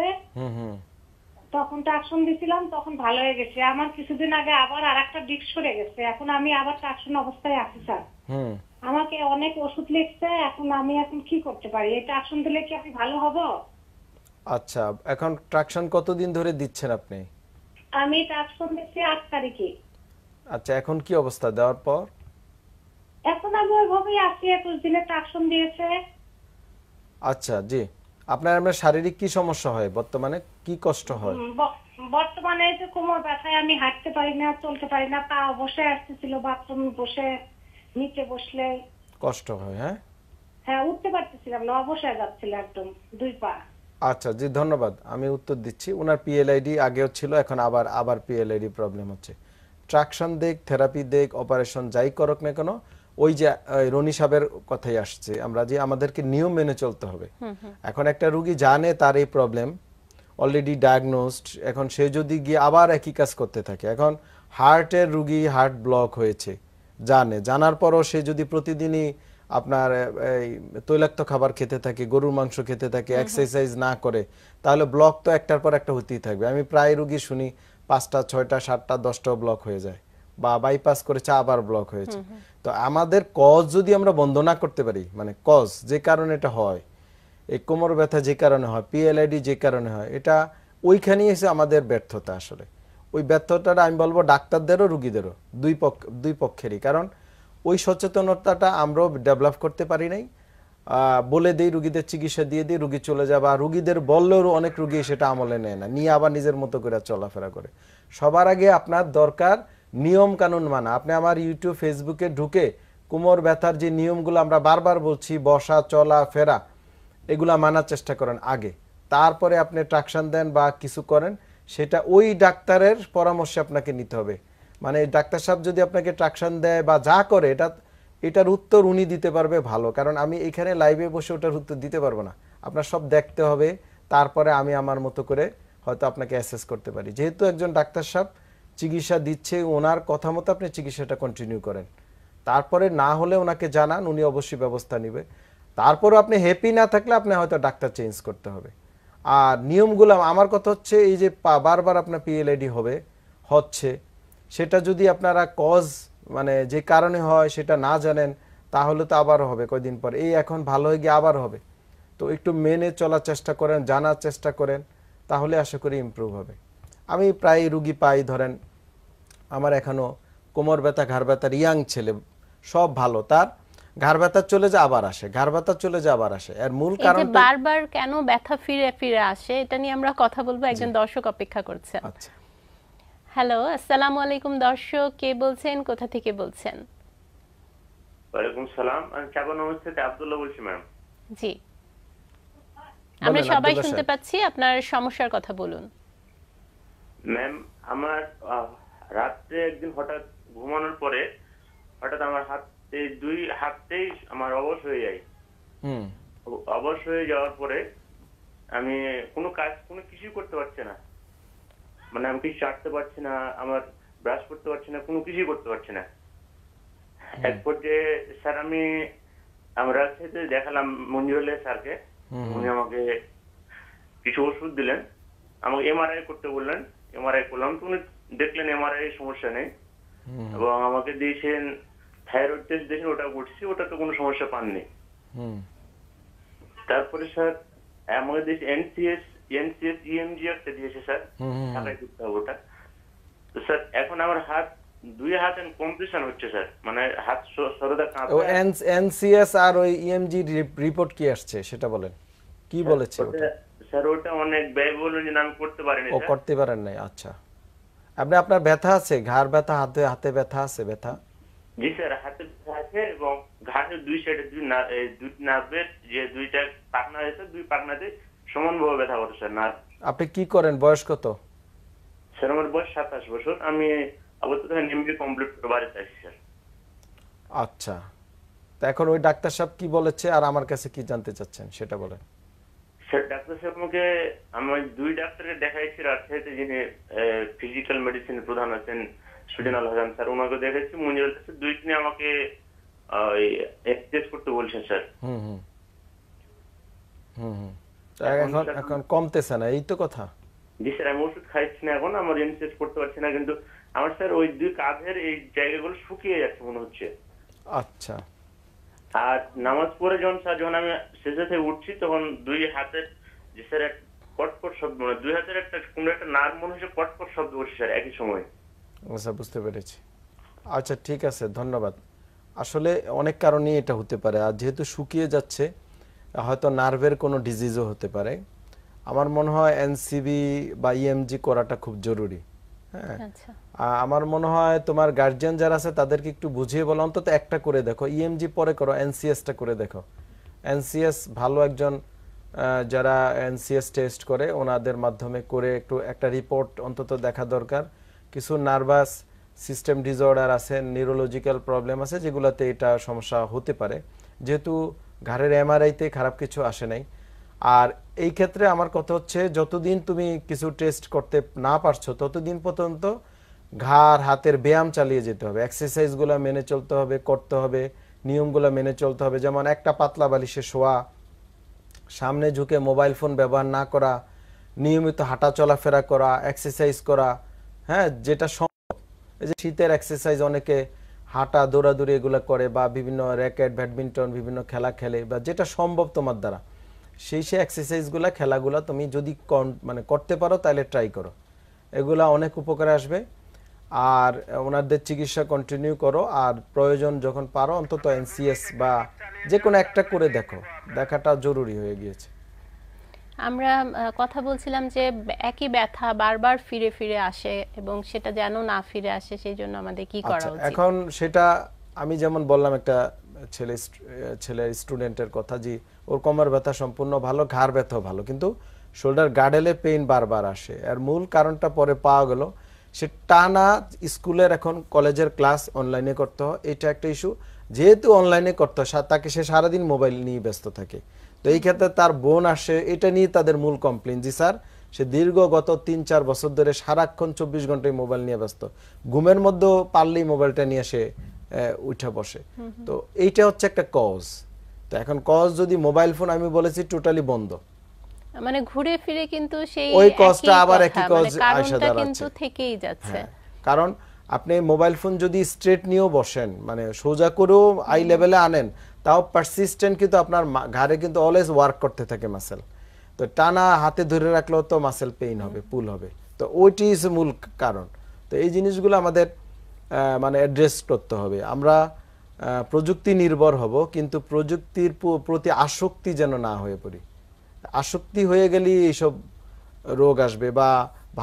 তখন ট্রাকশন দিছিলাম তখন ভালো হয়ে গেছে আমার কিছুদিন আগে আবার আর একটা ডিক সরে গেছে এখন আমি আবার ট্রাকশন অবস্থায় আছি স্যার আমাকে অনেক ওষুধ লিখছে এখন আমি এখন কি করতে পারি এই ট্রাকশন দিলে কি আমি ভালো হব আচ্ছা এখন ট্রাকশন কতদিন ধরে দিচ্ছেন আপনি আমি ট্রাকশন দিচ্ছি আট তারিখে আচ্ছা এখন কি অবস্থা দেওয়ার পর এখন আমি ওইভাবেই আছি একুশ দিনে ট্রাকশন দিয়েছে আচ্ছা জি আপনার শারীরিক কি সমস্যা হয় বর্তমানে কি কষ্ট হয় বর্তমানে এই যে কোমর ব্যথায় আমি হাঁটতে পারি না চলতে পারি না পা বসে আসতেছিল বাথরুম বসে নিচে বসলে কষ্ট হয় হ্যাঁ হ্যাঁ উঠতে পারতেছিলাম না যাচ্ছিল একদম দুই পা আচ্ছা জি ধন্যবাদ আমি উত্তর দিচ্ছি ওনার পিএলআইডি আগেও ছিল এখন আবার আবার পিএলআইডি প্রবলেম হচ্ছে ট্রাকশন দেখ থেরাপি দেখ অপারেশন যাই করুক না কেন ওই যে রনি সাহেবের কথাই আসছে আমরা যে আমাদেরকে নিয়ম মেনে চলতে হবে এখন একটা রুগী জানে তার এই প্রবলেম অলরেডি ডায়াগনোসড এখন সে যদি গিয়ে আবার একই কাজ করতে থাকে এখন হার্টের রুগী হার্ট ব্লক হয়েছে জানে জানার পরও সে যদি প্রতিদিনই আপনার এই তৈলাক্ত খাবার খেতে থাকে গরুর মাংস খেতে থাকে এক্সারসাইজ না করে তাহলে ব্লক তো একটার পর একটা হতেই থাকবে আমি প্রায় রুগী শুনি পাঁচটা ছয়টা সাতটা দশটাও ব্লক হয়ে যায় বা বাইপাস করেছে আবার ব্লক হয়েছে তো আমাদের কজ যদি আমরা বন্ধ না করতে পারি মানে কজ যে কারণে এটা হয় এই কোমর ব্যথা যে কারণে হয় পিএলআইডি যে কারণে হয় এটা ওইখানেই এসে আমাদের ব্যর্থতা আসলে ওই ব্যর্থতাটা আমি বলবো ডাক্তারদেরও রুগীদেরও দুই পক্ষ দুই পক্ষেরই কারণ ওই সচেতনতাটা আমরাও ডেভেলপ করতে পারি নাই বলে দিই রুগীদের চিকিৎসা দিয়ে দিই রুগী চলে যাবে আর রুগীদের বললেও অনেক রুগী সেটা আমলে নেয় না নিয়ে আবার নিজের মতো করে চলাফেরা করে সবার আগে আপনার দরকার নিয়ম কানুন মানা আপনি আমার ইউটিউব ফেসবুকে ঢুকে কোমর ব্যথার যে নিয়মগুলো আমরা বারবার বলছি বসা চলা ফেরা এগুলো মানার চেষ্টা করেন আগে তারপরে আপনি ট্রাকশান দেন বা কিছু করেন সেটা ওই ডাক্তারের পরামর্শে আপনাকে নিতে হবে মানে ডাক্তার সাহেব যদি আপনাকে ট্রাকশান দেয় বা যা করে এটা এটার উত্তর উনি দিতে পারবে ভালো কারণ আমি এখানে লাইভে বসে ওটার উত্তর দিতে পারবো না আপনার সব দেখতে হবে তারপরে আমি আমার মতো করে হয়তো আপনাকে অ্যাসেস করতে পারি যেহেতু একজন ডাক্তার সাহেব চিকিৎসা দিচ্ছে ওনার কথা মতো আপনি চিকিৎসাটা কন্টিনিউ করেন তারপরে না হলে ওনাকে জানান উনি অবশ্যই ব্যবস্থা নেবে তারপরে আপনি হ্যাপি না থাকলে আপনি হয়তো ডাক্তার চেঞ্জ করতে হবে আর নিয়মগুলো আমার কথা হচ্ছে এই যে বারবার আপনার পিএলআইডি হবে হচ্ছে সেটা যদি আপনারা কজ মানে যে কারণে হয় সেটা না জানেন তাহলে তো আবার হবে কয়দিন পর এই এখন ভালো হয়ে গিয়ে আবার হবে তো একটু মেনে চলার চেষ্টা করেন জানার চেষ্টা করেন তাহলে আশা করি ইম্প্রুভ হবে আমি প্রায় রুগী পাই ধরেন আমার এখনও কোমর ব্যথা ঘাড় ব্যথার ইয়াং ছেলে সব ভালো তার ঘাড় ব্যথা চলে যা আবার আসে ঘাড় ব্যথা চলে যা আবার আসে এর মূল কারণ বারবার কেন ব্যথা ফিরে ফিরে আসে এটা নিয়ে আমরা কথা বলবো একজন দর্শক অপেক্ষা করছে আচ্ছা হ্যালো আসসালামু আলাইকুম দর্শক কে বলছেন কোথা থেকে বলছেন ওয়ালাইকুম সালাম আমি চাবন থেকে আব্দুল্লাহ বলছি ম্যাম জি আমরা সবাই শুনতে পাচ্ছি আপনার সমস্যার কথা বলুন ম্যাম আমার রাত্রে একদিন হঠাৎ ঘুমানোর পরে হঠাৎ আমার হাতে দুই হাতেই আমার অবশ হয়ে যায় অবশ হয়ে যাওয়ার পরে আমি কোনো কাজ কোনো কিছুই করতে পারছি না মানে আমি কিছু চাটতে পারছি না আমার ব্রাশ করতে পারছি না কোনো কিছুই করতে পারছি না এক পর্যায়ে স্যার আমি আমরা সাথে দেখালাম মঞ্জুরুল স্যারকে উনি আমাকে কিছু ওষুধ দিলেন আমাকে এমআরআই করতে বললেন এমআরআই করলাম তো উনি দেখলেন এমআরআই এর সমস্যা নেই এবং আমাকে দিয়েছেন থাইরয়েড টেস্ট দেখেন ওটা করছি ওটা তো কোনো সমস্যা পাননি তারপরে স্যার আমাকে দিয়েছে এনসিএস এনসিএস ইএমজি একটা দিয়েছে স্যার ঢাকায় করতে হবে ওটা তো স্যার এখন আমার হাত দুই হাত এন্ড কম্পিটিশন হচ্ছে স্যার মানে হাত সরদা কাঁপছে ও এনসিএস আর ওই ইএমজি e রিপোর্ট কি আসছে সেটা বলেন কি বলেছে ওটা স্যার ওটা অনেক ব্যয়বহুল আমি করতে পারিনি ও করতে পারেন নাই আচ্ছা আপনি আপনার ব্যথা আছে ঘাড় ব্যথা হাতে হাতে ব্যথা আছে ব্যথা জি স্যার হাতে ব্যথা আছে এবং দুই সাইডে দুই দুই নার্ভের যে দুইটা আছে দুই সমানভাবে ব্যথা করছে স্যার আপনি কি করেন বয়স কত স্যার আমার বয়স সাতাশ বছর আমি আপাতত কমপ্লিট করে বাড়িতে আসি স্যার আচ্ছা তা এখন ওই ডাক্তার সাহেব কি বলেছে আর আমার কাছে কি জানতে চাচ্ছেন সেটা বলেন স্যার ডাক্তার সাহেব আমাকে আমার দুই ডাক্তারকে দেখাইছি রাজশাহীতে যিনি ফিজিক্যাল মেডিসিন প্রধান আছেন সুজন আল হাসান স্যার ওনাকে দেখাইছি মঞ্জুর স্যার দুই তিনি আমাকে এক্সপ্রেস করতে বলছেন স্যার হুম হুম এখন এখন কমতেছে না এই তো কথা জি স্যার আমি ওষুধ খাইছি না এখন আমার এনসেস করতে পারছি না কিন্তু আমার স্যার ওই দুই কাঁধের এই জায়গাগুলো শুকিয়ে যাচ্ছে মনে হচ্ছে আচ্ছা আর নামাজ পড়ে যখন যখন আমি শেষে থেকে উঠছি তখন দুই হাতের যে স্যার এক কটকট শব্দ মানে দুই হাতের একটা কোনো একটা নার মনে হচ্ছে কটকট শব্দ করছে স্যার একই সময় আচ্ছা বুঝতে পেরেছি আচ্ছা ঠিক আছে ধন্যবাদ আসলে অনেক কারণেই এটা হতে পারে আর যেহেতু শুকিয়ে যাচ্ছে হয়তো নার্ভের কোনো ডিজিজও হতে পারে আমার মনে হয় এনসিবি বা ইএমজি করাটা খুব জরুরি হ্যাঁ আচ্ছা। আমার মনে হয় তোমার গার্জিয়ান যারা আছে তাদেরকে একটু বুঝিয়ে বলো অন্তত একটা করে দেখো ইএমজি e পরে করো এনসিএসটা করে দেখো এনসিএস ভালো একজন যারা এনসিএস টেস্ট করে ওনাদের মাধ্যমে করে একটু একটা রিপোর্ট অন্তত দেখা দরকার কিছু নার্ভাস সিস্টেম ডিসঅর্ডার আছে নিউরোলজিক্যাল প্রবলেম আছে যেগুলোতে এটা সমস্যা হতে পারে যেহেতু ঘাড়ের এমআরআইতে খারাপ কিছু আসে নাই আর এই ক্ষেত্রে আমার কথা হচ্ছে যতদিন তুমি কিছু টেস্ট করতে না পারছো ততদিন পর্যন্ত ঘাড় হাতের ব্যায়াম চালিয়ে যেতে হবে এক্সারসাইজগুলো মেনে চলতে হবে করতে হবে নিয়মগুলো মেনে চলতে হবে যেমন একটা পাতলা বালিশে শোয়া সামনে ঝুঁকে মোবাইল ফোন ব্যবহার না করা নিয়মিত হাঁটা চলাফেরা করা এক্সারসাইজ করা হ্যাঁ যেটা সম্ভব এই যে শীতের এক্সারসাইজ অনেকে হাঁটা দৌড়াদৌড়ি এগুলো করে বা বিভিন্ন র্যাকেট ব্যাডমিন্টন বিভিন্ন খেলা খেলে বা যেটা সম্ভব তোমার দ্বারা সেই সেই এক্সারসাইজগুলো খেলাগুলো তুমি যদি মানে করতে পারো তাহলে ট্রাই করো এগুলা অনেক উপকারে আসবে আর ওনাদের চিকিৎসা কন্টিনিউ করো আর প্রয়োজন যখন পারো অন্তত এনসিএস বা যে কোনো একটা করে দেখো দেখাটা জরুরি হয়ে গিয়েছে আমরা কথা বলছিলাম যে একই ব্যথা বারবার ফিরে ফিরে আসে এবং সেটা যেন না ফিরে আসে সেই জন্য আমাদের কি করা আচ্ছা, উচিত এখন সেটা আমি যেমন বললাম একটা ছেলে ছেলে স্টুডেন্টের কথা যে ওর কোমর ব্যথা সম্পূর্ণ ভালো ঘাড় ব্যথাও ভালো কিন্তু শোল্ডার গার্ডেলে পেইন বারবার আসে আর মূল কারণটা পরে পাওয়া গেল সে টানা স্কুলের এখন কলেজের ক্লাস অনলাইনে করতে হয় এটা একটা ইস্যু যেহেতু অনলাইনে করতে হয় তাকে সে সারাদিন মোবাইল নিয়ে ব্যস্ত থাকে তো এই ক্ষেত্রে তার বোন আসে এটা নিয়ে তাদের মূল কমপ্লেন জি স্যার সে দীর্ঘ গত তিন চার বছর ধরে সারাক্ষণ চব্বিশ ঘন্টায় মোবাইল নিয়ে ব্যস্ত ঘুমের মধ্যেও পারলেই মোবাইলটা নিয়ে আসে উঠে বসে তো এইটা হচ্ছে একটা কজ তো এখন কজ যদি মোবাইল ফোন আমি বলেছি টোটালি বন্ধ মানে ঘুরে ফিরে কিন্তু সেই ওই কজটা আবার একই মানে কজ আসা দাঁড়াচ্ছে থেকেই যাচ্ছে হ্যাঁ, কারণ আপনি মোবাইল ফোন যদি স্ট্রেট নিয়েও বসেন মানে সোজা করেও আই লেভেলে আনেন তাও পারসিস্টেন্ট কিন্তু আপনার ঘাড়ে কিন্তু অলওয়েজ ওয়ার্ক করতে থাকে মাসেল তো টানা হাতে ধরে রাখলেও তো মাসেল পেইন হবে পুল হবে তো ওইটি ইজ মূল কারণ তো এই জিনিসগুলো আমাদের মানে অ্যাড্রেস করতে হবে আমরা প্রযুক্তি নির্ভর হব কিন্তু প্রযুক্তির প্রতি আসক্তি যেন না হয়ে পড়ি আসক্তি হয়ে গেলেই এইসব রোগ আসবে বা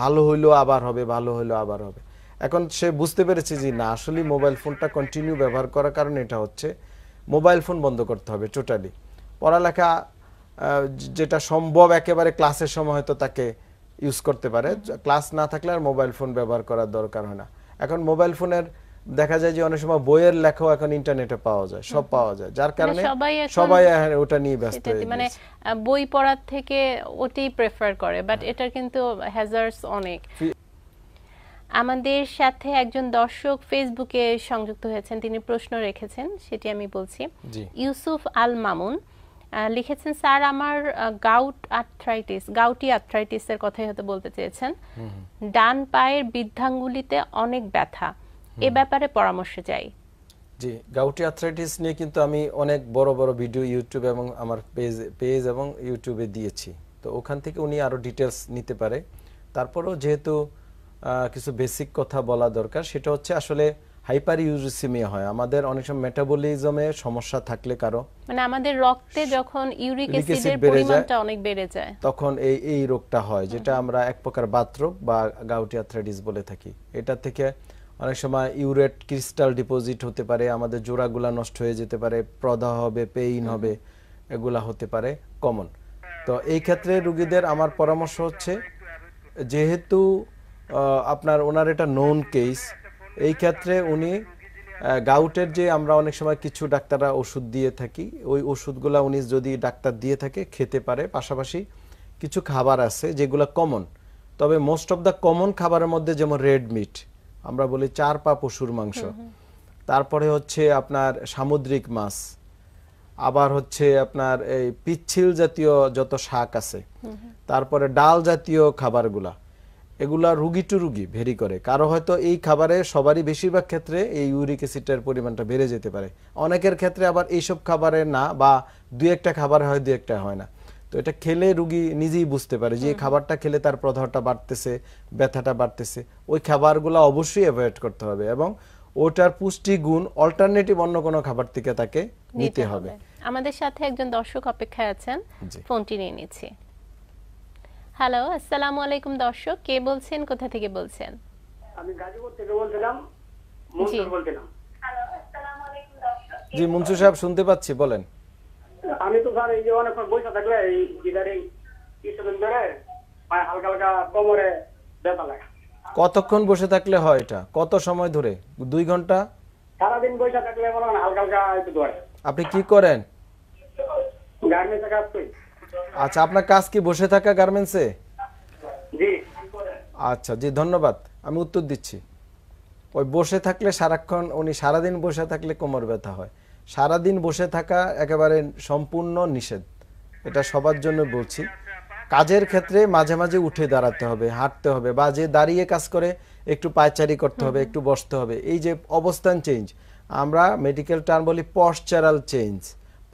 ভালো হইলেও আবার হবে ভালো হইলেও আবার হবে এখন সে বুঝতে পেরেছে যে না আসলে মোবাইল ফোনটা কন্টিনিউ ব্যবহার করার কারণে এটা হচ্ছে মোবাইল ফোন বন্ধ করতে হবে টোটালি পড়ালেখা যেটা সম্ভব একেবারে ক্লাসের সময় হয়তো তাকে ইউজ করতে পারে ক্লাস না থাকলে আর মোবাইল ফোন ব্যবহার করার দরকার হয় না এখন মোবাইল ফোনের দেখা যায় যে অনেক সময় বইয়ের লেখাও এখন ইন্টারনেটে পাওয়া যায় সব পাওয়া যায় যার মানে কারণে সবাই ওটা নিয়ে ব্যস্ত মানে বই পড়ার থেকে ওটাই প্রেফার করে বাট হ্যাঁ। এটার কিন্তু হ্যাজার্ডস অনেক আমাদের সাথে একজন দর্শক ফেসবুকে সংযুক্ত হয়েছেন তিনি প্রশ্ন রেখেছেন সেটি আমি বলছি ইউসুফ আল মামুন লিখেছেন স্যার আমার গাউট আর্থ্রাইটিস গাউটি এর কথাই হয়তো বলতে চেয়েছেন ডান পায়ের বৃদ্ধাঙ্গুলিতে অনেক ব্যথা এ ব্যাপারে পরামর্শ চাই জি গাউটি আর্থ্রাইটিস নিয়ে কিন্তু আমি অনেক বড় বড় ভিডিও ইউটিউব এবং আমার পেজ পেজ এবং ইউটিউবে দিয়েছি তো ওখান থেকে উনি আরো ডিটেলস নিতে পারে তারপরেও যেহেতু কিছু বেসিক কথা বলা দরকার সেটা হচ্ছে আসলে হাইপার ইউরিসিমিয়া হয় আমাদের অনেক সময় মেটাবলিজমে সমস্যা থাকলে কারো মানে আমাদের রক্তে যখন ইউরিক অ্যাসিডের পরিমাণটা অনেক বেড়ে যায় তখন এই এই রোগটা হয় যেটা আমরা এক প্রকার বাতরোগ বা গাউটি আর্থ্রাইটিস বলে থাকি এটা থেকে অনেক সময় ইউরেট ক্রিস্টাল ডিপোজিট হতে পারে আমাদের জোড়াগুলো নষ্ট হয়ে যেতে পারে প্রদাহ হবে পেইন হবে এগুলা হতে পারে কমন তো এই ক্ষেত্রে রুগীদের আমার পরামর্শ হচ্ছে যেহেতু আপনার ওনার এটা নোন কেস এই ক্ষেত্রে উনি গাউটের যে আমরা অনেক সময় কিছু ডাক্তাররা ওষুধ দিয়ে থাকি ওই ওষুধগুলো উনি যদি ডাক্তার দিয়ে থাকে খেতে পারে পাশাপাশি কিছু খাবার আছে যেগুলো কমন তবে মোস্ট অফ দ্য কমন খাবারের মধ্যে যেমন রেড মিট আমরা বলি চার পা পশুর মাংস তারপরে হচ্ছে আপনার সামুদ্রিক মাছ আবার হচ্ছে আপনার এই পিচ্ছিল জাতীয় যত শাক আছে তারপরে ডাল জাতীয় খাবারগুলা এগুলা রুগী টু রুগী ভেরি করে কারো হয়তো এই খাবারে সবারই বেশিরভাগ ক্ষেত্রে এই ইউরিক অ্যাসিডের পরিমাণটা বেড়ে যেতে পারে অনেকের ক্ষেত্রে আবার এইসব খাবারে না বা দুই একটা খাবার হয় দুই একটা হয় না তো এটা খেলে রুগী নিজেই বুঝতে পারে যে খাবারটা খেলে তার প্রধাটা বাড়তেছে ব্যথাটা বাড়তেছে ওই খাবারগুলো অবশ্যই অ্যাভয়েড করতে হবে এবং ওটার পুষ্টি গুণ অল্টারনেটিভ অন্য কোনো খাবার থেকে তাকে নিতে হবে আমাদের সাথে একজন দর্শক অপেক্ষায় আছেন ফোনটি নিয়ে নিচ্ছি হ্যালো আসসালামু আলাইকুম দর্শক কে বলছেন কোথা থেকে বলছেন আমি গাজীপুর থেকে বলছিলাম মনসুর বলছিলাম জি মনসুর সাহেব শুনতে পাচ্ছি বলেন আমি তো স্যার এই যে অনেকক্ষণ বসে থাকলে এই ইদারিং কিছুদিন ধরে পায়ে হালকা হালকা কোমরে ব্যথা লাগে কতক্ষণ বসে থাকলে হয় এটা কত সময় ধরে দুই ঘন্টা সারাদিন বসে থাকলে মনে হালকা হালকা একটু ধরে আপনি কি করেন গার্মেন্টসে কাজ করি আচ্ছা আপনার কাজ কি বসে থাকা গার্মেন্টসে আচ্ছা জি ধন্যবাদ আমি উত্তর দিচ্ছি ওই বসে থাকলে সারাক্ষণ উনি সারাদিন বসে থাকলে কোমর ব্যথা হয় সারাদিন বসে থাকা একেবারে সম্পূর্ণ নিষেধ এটা সবার জন্য বলছি কাজের ক্ষেত্রে মাঝে মাঝে উঠে দাঁড়াতে হবে হাঁটতে হবে বা যে দাঁড়িয়ে কাজ করে একটু পায়চারি করতে হবে একটু বসতে হবে এই যে অবস্থান চেঞ্জ আমরা মেডিকেল টার্ম বলি পশ্চারাল চেঞ্জ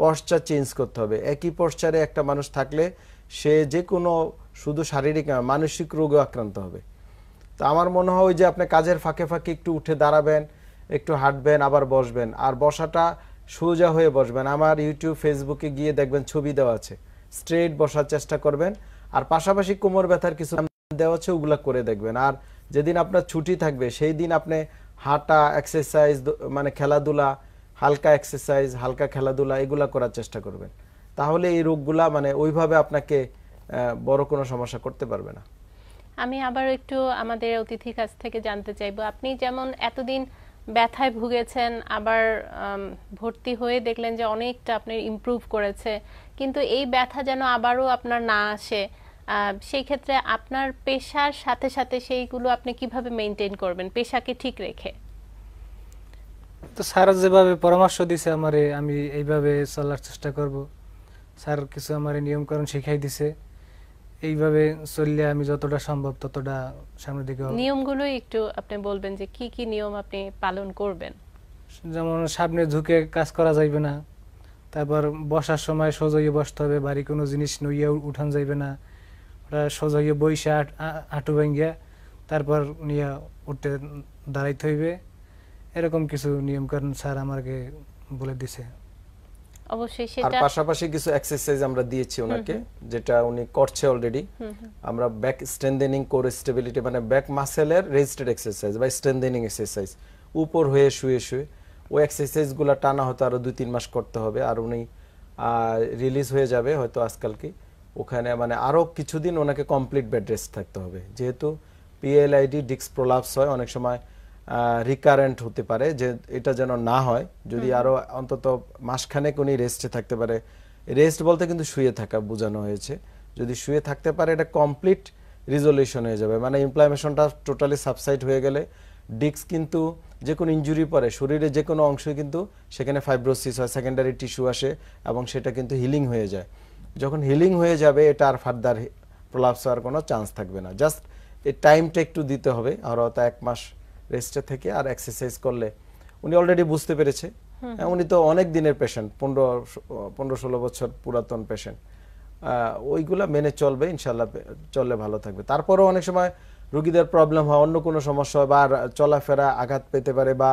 পশ্চার চেঞ্জ করতে হবে একই পশ্চারে একটা মানুষ থাকলে সে যে কোনো শুধু শারীরিক না মানসিক রোগে আক্রান্ত হবে তো আমার মনে হয় যে আপনি কাজের ফাঁকে ফাঁকে একটু উঠে দাঁড়াবেন একটু হাঁটবেন আবার বসবেন আর বসাটা সোজা হয়ে বসবেন আমার ইউটিউব ফেসবুকে গিয়ে দেখবেন ছবি দেওয়া আছে স্ট্রেট বসার চেষ্টা করবেন আর পাশাপাশি কোমর ব্যথার কিছু দেওয়া আছে ওগুলো করে দেখবেন আর যেদিন আপনার ছুটি থাকবে সেই দিন আপনি হাঁটা এক্সারসাইজ মানে খেলাধুলা হালকা এক্সারসাইজ হালকা খেলাধুলা এগুলা করার চেষ্টা করবেন তাহলে এই রোগগুলা মানে ওইভাবে আপনাকে বড় কোনো সমস্যা করতে পারবে না আমি আবার একটু আমাদের অতিথির কাছ থেকে জানতে চাইবো আপনি যেমন এতদিন ব্যথায় ভুগেছেন আবার ভর্তি হয়ে দেখলেন যে অনেকটা আপনি ইমপ্রুভ করেছে কিন্তু এই ব্যথা যেন আবারও আপনার না আসে সেই ক্ষেত্রে আপনার পেশার সাথে সাথে সেইগুলো আপনি কিভাবে মেনটেন করবেন পেশাকে ঠিক রেখে তো স্যার যেভাবে পরামর্শ দিছে আমারে আমি এইভাবে চলার চেষ্টা করব স্যার কিছু আমার নিয়মকরণ শিখাই দিছে এইভাবে চললে আমি যতটা সম্ভব ততটা সামনের দিকে নিয়মগুলো একটু আপনি বলবেন যে কি কি নিয়ম আপনি পালন করবেন যেমন সামনে ঝুঁকে কাজ করা যাইবে না তারপর বসার সময় সোজাইয়ে বসতে হবে বাড়ি কোনো জিনিস নইয়া উঠান যাইবে না ওটা সোজাইয়ে বইসা হাঁটু ভাঙ্গিয়া তারপর নিয়ে উঠতে দাঁড়াইতে হইবে এরকম কিছু নিয়ম কারণ স্যার আমাকে বলে দিছে অবশ্যই সেটা আর পাশাপাশি কিছু এক্সারসাইজ আমরা দিয়েছি ওনাকে যেটা উনি করছে অলরেডি আমরা ব্যাক স্ট্রেন্থেনিং কোর স্টেবিলিটি মানে ব্যাক মাসেলের রেজিস্টেড এক্সারসাইজ বা স্ট্রেন্থেনিং এক্সারসাইজ উপর হয়ে শুয়ে শুয়ে ওই এক্সারসাইজগুলো টানা হতো আরও দুই তিন মাস করতে হবে আর উনি রিলিজ হয়ে যাবে হয়তো আজকালকে ওখানে মানে আরও কিছুদিন ওনাকে কমপ্লিট বেড রেস্ট থাকতে হবে যেহেতু পিএলআইডি ডিক্স প্রলাপস হয় অনেক সময় রিকারেন্ট হতে পারে যে এটা যেন না হয় যদি আরও অন্তত মাসখানেক উনি রেস্টে থাকতে পারে রেস্ট বলতে কিন্তু শুয়ে থাকা বোঝানো হয়েছে যদি শুয়ে থাকতে পারে এটা কমপ্লিট রিজলিউশন হয়ে যাবে মানে ইনফ্লামেশনটা টোটালি সাবসাইড হয়ে গেলে ডিস্ক কিন্তু যে কোনো ইঞ্জুরি পরে শরীরে যে কোনো অংশ কিন্তু সেখানে ফাইব্রোসিস হয় সেকেন্ডারি টিস্যু আসে এবং সেটা কিন্তু হিলিং হয়ে যায় যখন হিলিং হয়ে যাবে এটা আর ফার্দার প্রলাপস হওয়ার কোনো চান্স থাকবে না জাস্ট এই টাইমটা একটু দিতে হবে আর এক মাস রেস্টে থেকে আর এক্সারসাইজ করলে উনি অলরেডি বুঝতে পেরেছে হ্যাঁ, উনি তো অনেক দিনের পেশেন্ট পনেরো পনেরো ষোলো বছর পুরাতন পেশেন্ট ওইগুলা মেনে চলবে ইনশাল্লাহ চললে ভালো থাকবে তারপরেও অনেক সময় রুগীদের প্রবলেম হয় অন্য কোনো সমস্যা হয় বা চলাফেরা আঘাত পেতে পারে বা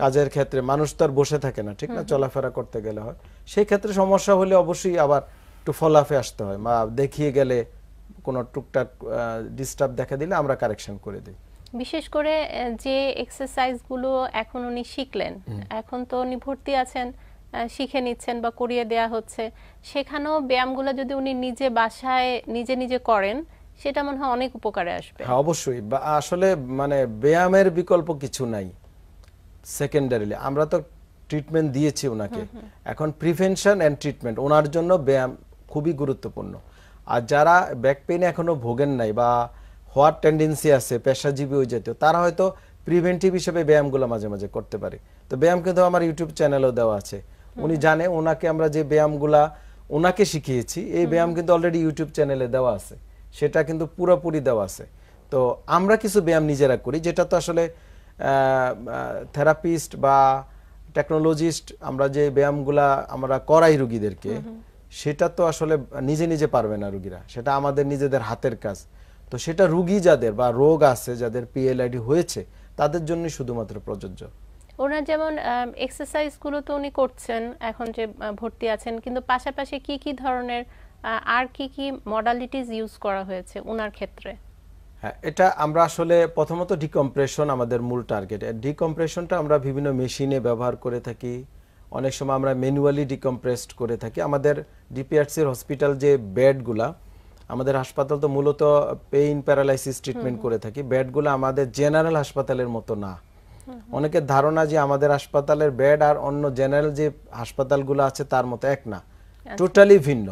কাজের ক্ষেত্রে মানুষ তো আর বসে থাকে না ঠিক না চলাফেরা করতে গেলে হয় সেই ক্ষেত্রে সমস্যা হলে অবশ্যই আবার একটু ফলাফে আসতে হয় বা দেখিয়ে গেলে কোনো টুকটাক ডিস্টার্ব দেখা দিলে আমরা কারেকশন করে দিই বিশেষ করে যে এক্সারসাইজগুলো এখন উনি শিখলেন এখন তো উনি ভর্তি আছেন শিখে নিচ্ছেন বা করিয়ে দেয়া হচ্ছে সেখানেও ব্যায়ামগুলো যদি উনি নিজে বাসায় নিজে নিজে করেন সেটা মনে হয় অনেক উপকারে আসবে হ্যাঁ অবশ্যই আসলে মানে ব্যায়ামের বিকল্প কিছু নাই সেকেন্ডারিলি আমরা তো ট্রিটমেন্ট দিয়েছি ওনাকে এখন প্রিভেনশন অ্যান্ড ট্রিটমেন্ট ওনার জন্য ব্যায়াম খুবই গুরুত্বপূর্ণ আর যারা ব্যাক পেইনে এখনো ভোগেন নাই বা হওয়ার টেন্ডেন্সি আছে পেশাজীবী ওই জাতীয় তারা হয়তো প্রিভেন্টিভ হিসেবে ব্যায়ামগুলো মাঝে মাঝে করতে পারে তো ব্যায়াম কিন্তু আমার ইউটিউব চ্যানেলেও দেওয়া আছে উনি জানে ওনাকে আমরা যে ব্যায়ামগুলা ওনাকে শিখিয়েছি এই ব্যায়াম কিন্তু অলরেডি ইউটিউব চ্যানেলে দেওয়া আছে সেটা কিন্তু পুরোপুরি দেওয়া আছে তো আমরা কিছু ব্যায়াম নিজেরা করি যেটা তো আসলে থেরাপিস্ট বা টেকনোলজিস্ট আমরা যে ব্যায়ামগুলা আমরা করাই রুগীদেরকে সেটা তো আসলে নিজে নিজে পারবে না রুগীরা সেটা আমাদের নিজেদের হাতের কাজ তো সেটা রুগী যাদের বা রোগ আছে যাদের পিএলআইডি হয়েছে তাদের জন্য শুধুমাত্র প্রযোজ্য ওনার যেমন এক্সারসাইজ গুলো তো উনি করছেন এখন যে ভর্তি আছেন কিন্তু পাশাপাশি কি কি ধরনের আর কি কি মডালিটিস ইউজ করা হয়েছে ওনার ক্ষেত্রে হ্যাঁ এটা আমরা আসলে প্রথমত ডিকম্প্রেশন আমাদের মূল টার্গেট ডিকম্প্রেশনটা আমরা বিভিন্ন মেশিনে ব্যবহার করে থাকি অনেক সময় আমরা ম্যানুয়ালি ডিকম্প্রেসড করে থাকি আমাদের ডিপিআরসির হসপিটাল যে বেডগুলা আমাদের হাসপাতাল তো মূলত পেইন প্যারালাইসিস ট্রিটমেন্ট করে থাকি বেডগুলো আমাদের জেনারেল হাসপাতালের মতো না অনেকের ধারণা যে আমাদের হাসপাতালের বেড আর অন্য জেনারেল যে হাসপাতালগুলো আছে তার মতো এক না আচ্ছা। টোটালি ভিন্ন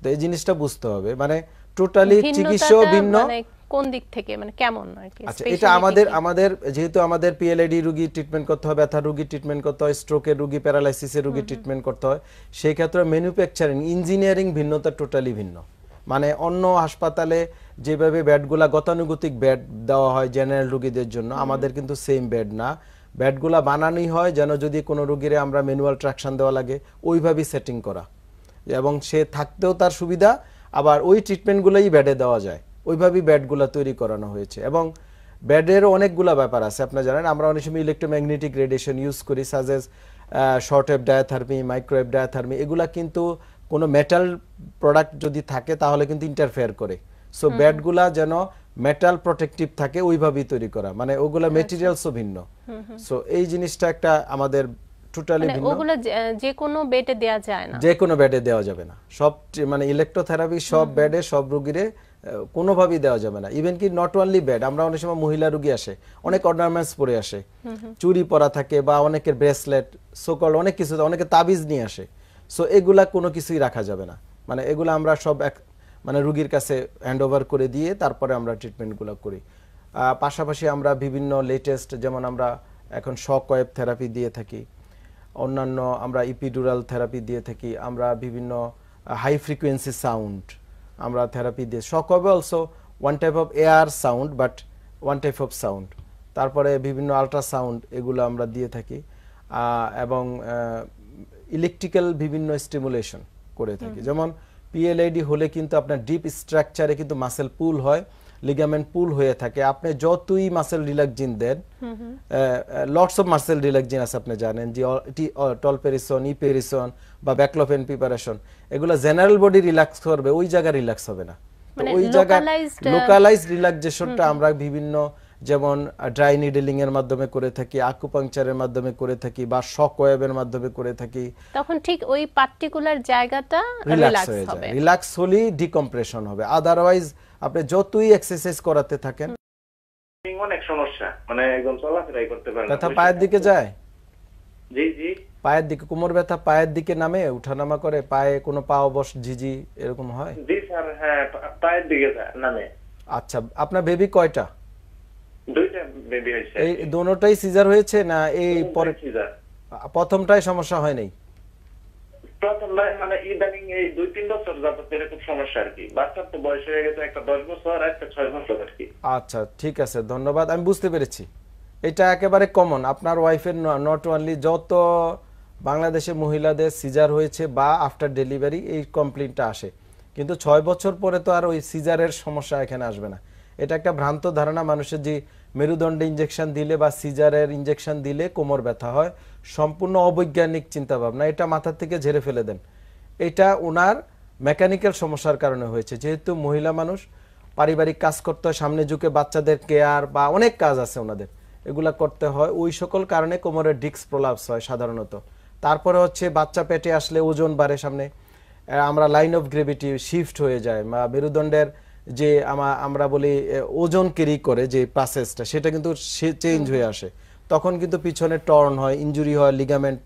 তো এই জিনিসটা বুঝতে হবে মানে টোটালি চিকিৎসাও ভিন্ন মানে কোন দিক থেকে মানে কেমন আর কি আচ্ছা এটা আমাদের আমাদের যেহেতু আমাদের পিএলআইডি রোগী ট্রিটমেন্ট করতে হয় ব্যথা রোগী ট্রিটমেন্ট করতে হয় স্ট্রোকের রোগী প্যারালাইসিসের রোগী ট্রিটমেন্ট করতে হয় সেই ক্ষেত্রে ম্যানুফ্যাকচারিং ইঞ্জিনিয়ারিং ভিন্নতা টোটালি ভিন্ন মানে অন্য হাসপাতালে যেভাবে বেডগুলা গতানুগতিক বেড দেওয়া হয় জেনারেল রুগীদের জন্য আমাদের কিন্তু সেম বেড না বেডগুলা বানানোই হয় যেন যদি কোনো রুগীরে আমরা ম্যানুয়াল ট্রাকশন দেওয়া লাগে ওইভাবেই সেটিং করা এবং সে থাকতেও তার সুবিধা আবার ওই ট্রিটমেন্টগুলোই বেডে দেওয়া যায় ওইভাবেই বেডগুলা তৈরি করানো হয়েছে এবং ব্যাডেরও অনেকগুলা ব্যাপার আছে আপনারা জানেন আমরা অনেক সময় ইলেকট্রোম্যাগনেটিক রেডিয়েশন ইউজ করি such as short wave diathermy microwave diathermy এগুলা কিন্তু কোনো মেটাল প্রোডাক্ট যদি থাকে তাহলে কিন্তু ইন্টারফেয়ার করে সো ব্যাটগুলা যেন মেটাল প্রোটেকটিভ থাকে ওইভাবেই তৈরি করা মানে ওগুলা মেটেরিয়ালসও আচ্ছা। ভিন্ন সো এই জিনিসটা একটা আমাদের টোটালি মানে ভিন্ন ওগুলো যে কোনো বেডে দেয়া যায় না যে কোনো বেডে দেওয়া যাবে না সব মানে ইলেকট্রোথেরাপি সব বেডে সব রোগীরে কোনোভাবেই দেওয়া যাবে না ইভেন কি নট অনলি ব্যাড আমরা অনেক সময় মহিলা রুগী আসে অনেক অর্নামেন্টস পরে আসে চুরি পরা থাকে বা অনেকের ব্রেসলেট সোকল অনেক কিছু অনেকে তাবিজ নিয়ে আসে সো এগুলা কোনো কিছুই রাখা যাবে না মানে এগুলো আমরা সব এক মানে রুগীর কাছে হ্যান্ডওভার করে দিয়ে তারপরে আমরা ট্রিটমেন্টগুলো করি পাশাপাশি আমরা বিভিন্ন লেটেস্ট যেমন আমরা এখন শকওয়েব থেরাপি দিয়ে থাকি অন্যান্য আমরা ইপিডুরাল থেরাপি দিয়ে থাকি আমরা বিভিন্ন হাই ফ্রিকুয়েন্সি সাউন্ড আমরা থেরাপি দিয়ে shockwave also one type of air sound but one type of sound তারপরে বিভিন্ন আলট্রাসাউন্ড এগুলো আমরা দিয়ে থাকি এবং ইলেকট্রিক্যাল বিভিন্ন স্টিমুলেশন করে থাকি যেমন পিএলআইডি হলে কিন্তু আপনার ডিপ স্ট্রাকচারে কিন্তু মাসেল পুল হয় লিগামেন্ট পুল হয়ে থাকে আপনি যতই মাসেল রিল্যাক্সিন দেন লটস অফ মাসেল রিল্যাক্সিন আছে আপনি জানেন যে টলপেরিসন ইপেরিসন বা ব্যাকলোফেন প্রিপারেশন এগুলো জেনারেল বডি রিল্যাক্স করবে ওই জায়গা রিল্যাক্স হবে না মানে ওই জায়গা লোকালাইজড রিল্যাক্সেশনটা আমরা বিভিন্ন যেমন ড্রাই নিডেলিংয়ের মাধ্যমে করে থাকি আকুপাংচারের মাধ্যমে করে থাকি বা শক ওয়েভের মাধ্যমে করে থাকি তখন ঠিক ওই পার্টিকুলার জায়গাটা রিল্যাক্স হয়ে যায় রিল্যাক্স হলেই ডিকম্প্রেশন হবে আদারওয়াইজ আপনি যতই এক্সারসাইজ করাতে থাকেন অনেক সমস্যা মানে একদম চলাফেরাই করতে পারে না পায়ের দিকে যায় জি জি পায়ের দিকে কোমর ব্যথা পায়ের দিকে নামে উঠানামা করে পায়ে কোনো পা অবশ ঝিঝি এরকম হয় জি স্যার হ্যাঁ পায়ের দিকে নামে আচ্ছা আপনার বেবি কয়টা বেবি এই দোনোটাই সিজার হয়েছে না এই পরে সিজার সমস্যা হয় নাই মানে ইদানিং এই দুই তিন বছর যাবত এরকম সমস্যা আর কি বাচ্চার তো বয়স হয়ে গেছে একটা বছর একটা বছর আর কি আচ্ছা ঠিক আছে ধন্যবাদ আমি বুঝতে পেরেছি এটা একেবারে কমন আপনার ওয়াইফের নট অনলি যত বাংলাদেশের মহিলাদের সিজার হয়েছে বা আফটার ডেলিভারি এই কমপ্লেনটা আসে কিন্তু ছয় বছর পরে তো আর ওই সিজারের সমস্যা এখানে আসবে না এটা একটা ভ্রান্ত ধারণা মানুষের যে মেরুদণ্ডে ইঞ্জেকশন দিলে বা সিজারের ইঞ্জেকশন দিলে কোমর ব্যথা হয় সম্পূর্ণ অবৈজ্ঞানিক চিন্তাভাবনা এটা মাথা থেকে ঝেড়ে ফেলে দেন এটা ওনার মেকানিক্যাল সমস্যার কারণে হয়েছে যেহেতু মহিলা মানুষ পারিবারিক কাজ করতে হয় সামনে ঝুঁকে বাচ্চাদের কেয়ার বা অনেক কাজ আছে ওনাদের এগুলা করতে হয় ওই সকল কারণে কোমরের ডিস্ক প্রলাপস হয় সাধারণত তারপরে হচ্ছে বাচ্চা পেটে আসলে ওজন বাড়ে সামনে আমরা লাইন অফ গ্রেভিটি শিফট হয়ে যায় বা মেরুদণ্ডের যে আমরা বলি ওজন ক্যারি করে যে প্রসেসটা সেটা কিন্তু সে চেঞ্জ হয়ে আসে তখন কিন্তু পিছনে টর্ন হয় ইনজুরি হয় লিগামেন্ট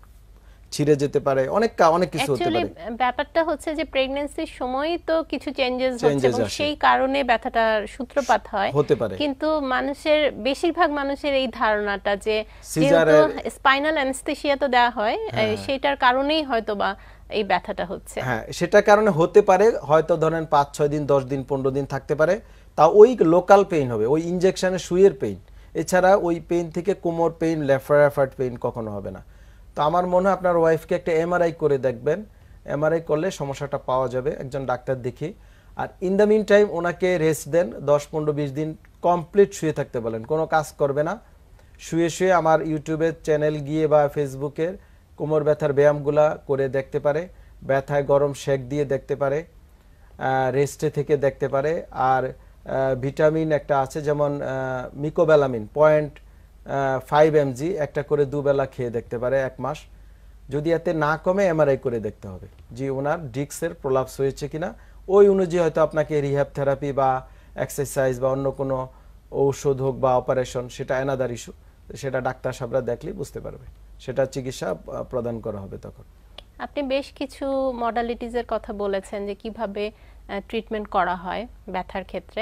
ছিঁড়ে যেতে পারে অনেক অনেক কিছু হতে পারে ব্যাপারটা হচ্ছে যে প্রেগন্যান্সির সময় তো কিছু চেঞ্জেস হচ্ছে এবং সেই কারণে ব্যথাটা সূত্রপাত হয় হতে পারে কিন্তু মানুষের বেশিরভাগ মানুষের এই ধারণাটা যে যেহেতু স্পাইনাল অ্যানেস্থেশিয়া তো দেওয়া হয় হ্যাঁ। সেটার কারণেই হয়তোবা বা এই ব্যথাটা হচ্ছে হ্যাঁ সেটা কারণে হতে পারে হয়তো ধরেন পাঁচ ছয় দিন দশ দিন পনেরো দিন থাকতে পারে তা ওই লোকাল পেইন হবে ওই ইঞ্জেকশনের সুইয়ের পেইন এছাড়া ওই পেইন থেকে কোমর পেইন লেফারাফাট পেইন কখনো হবে না তো আমার মনে হয় আপনার ওয়াইফকে একটা এমআরআই করে দেখবেন এমআরআই করলে সমস্যাটা পাওয়া যাবে একজন ডাক্তার দেখি আর ইন দ্য মিন টাইম ওনাকে রেস্ট দেন দশ পনেরো বিশ দিন কমপ্লিট শুয়ে থাকতে বলেন কোনো কাজ করবে না শুয়ে শুয়ে আমার ইউটিউবের চ্যানেল গিয়ে বা ফেসবুকের কোমর ব্যথার ব্যায়ামগুলা করে দেখতে পারে ব্যথায় গরম শেক দিয়ে দেখতে পারে রেস্টে থেকে দেখতে পারে আর ভিটামিন একটা আছে যেমন মিকোবেলামিন পয়েন্ট ফাইভ এমজি একটা করে দুবেলা খেয়ে দেখতে পারে এক মাস যদি এতে না কমে এমআরআই করে দেখতে হবে যে ওনার ডিক্সের প্রলাপস হয়েছে কিনা ওই অনুযায়ী হয়তো আপনাকে রিহ্যাব থেরাপি বা এক্সারসাইজ বা অন্য কোনো ঔষধ হোক বা অপারেশন সেটা এনাদার ইস্যু সেটা ডাক্তার সাহেবরা দেখলেই বুঝতে পারবে সেটা চিকিৎসা প্রদান করা হবে তখন আপনি বেশ কিছু মডালিটিজের কথা বলেছেন যে কিভাবে ট্রিটমেন্ট করা হয় ব্যথার ক্ষেত্রে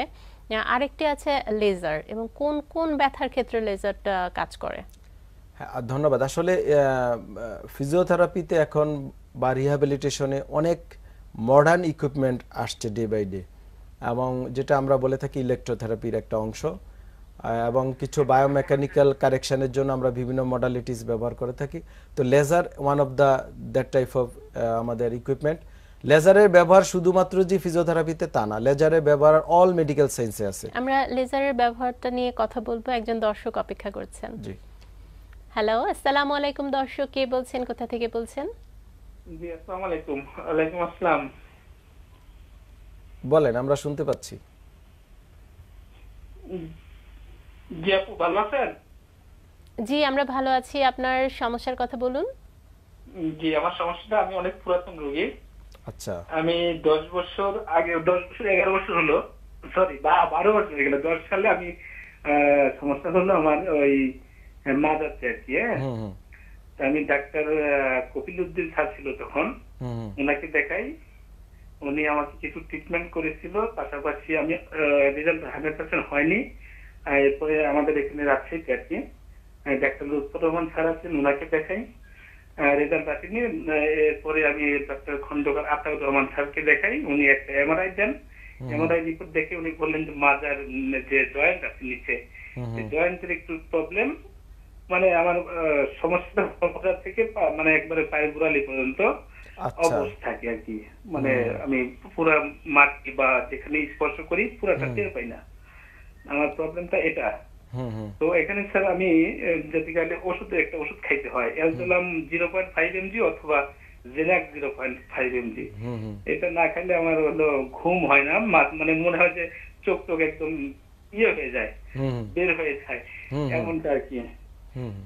আরেকটি আছে লেজার এবং কোন কোন ব্যথার ক্ষেত্রে লেজারটা কাজ করে হ্যাঁ ধন্যবাদ আসলে ফিজিওথেরাপিতে এখন বা রিহ্যাবিলিটেশনে অনেক মডার্ন ইকুইপমেন্ট আসছে ডে বাই ডে এবং যেটা আমরা বলে থাকি ইলেকট্রোথেরাপির একটা অংশ এবং কিছু বায়োমেকানিক্যাল কারেকশানের জন্য আমরা বিভিন্ন মডালিটিস ব্যবহার করে থাকি তো laser one of the that type of আমাদের ইকুইপমেন্ট লেজারের ব্যবহার শুধুমাত্র যে ফিজিওথেরাপিতে তা না লেজারের ব্যবহার অল মেডিকেল সায়েন্সে আছে আমরা লেজারের ব্যবহারটা নিয়ে কথা বলবো একজন দর্শক অপেক্ষা করছেন জি হ্যালো আসসালামু আলাইকুম দর্শক কে বলছেন কোথা থেকে বলছেন জি আসসালামু আলাইকুম ওয়ালাইকুম আসসালাম বলেন আমরা শুনতে পাচ্ছি জি আপু ভালো আছেন জি আমরা ভালো আছি আপনার সমস্যার কথা বলুন জি আমার সমস্যাটা আমি অনেক পুরাতন রোগী আচ্ছা আমি দশ বছর আগে দশ বছর এগারো বছর হলো সরি বা বারো বছর হয়ে গেল দশ সালে আমি সমস্যা হলো আমার ওই মা যাচ্ছে আর কি হ্যাঁ আমি ডাক্তার কপিল উদ্দিন স্যার ছিল তখন ওনাকে দেখাই উনি আমাকে কিছু ট্রিটমেন্ট করেছিল পাশাপাশি আমি রেজাল্ট হান্ড্রেড পার্সেন্ট হয়নি এরপরে আমাদের এখানে রাজশাহী আর ডাক্তার লুৎফর রহমান স্যার আছেন ওনাকে দেখাই রেজাল্ট আসেনি এরপরে আমি ডাক্তার খন্দকার আতাউর রহমান স্যারকে দেখাই উনি একটা এমআরআই দেন এমআরআই রিপোর্ট দেখে উনি বললেন যে মাজার যে জয়েন্ট আছে নিচে জয়েন্টের একটু প্রবলেম মানে আমার সমস্যাটা থেকে মানে একবারে পায়ে গুড়ালি পর্যন্ত আচ্ছা। অবস্থাকে আর কি মানে আমি পুরা মাটি বা যেখানে স্পর্শ করি পুরাটা টের পাই না আমার প্রবলেমটা এটা তো এখানে স্যার আমি যদি গেলে ওষুধ একটা ওষুধ খাইতে হয় alzolam zero point five mg অথবা জেনাক জিরো পয়েন্ট ফাইভ এমজি এটা না খাইলে আমার হলো ঘুম হয় না মানে মনে হয় যে চোখ টোক একদম ইয়ে হয়ে যায় বের হয়ে যায় এমনটা আর কি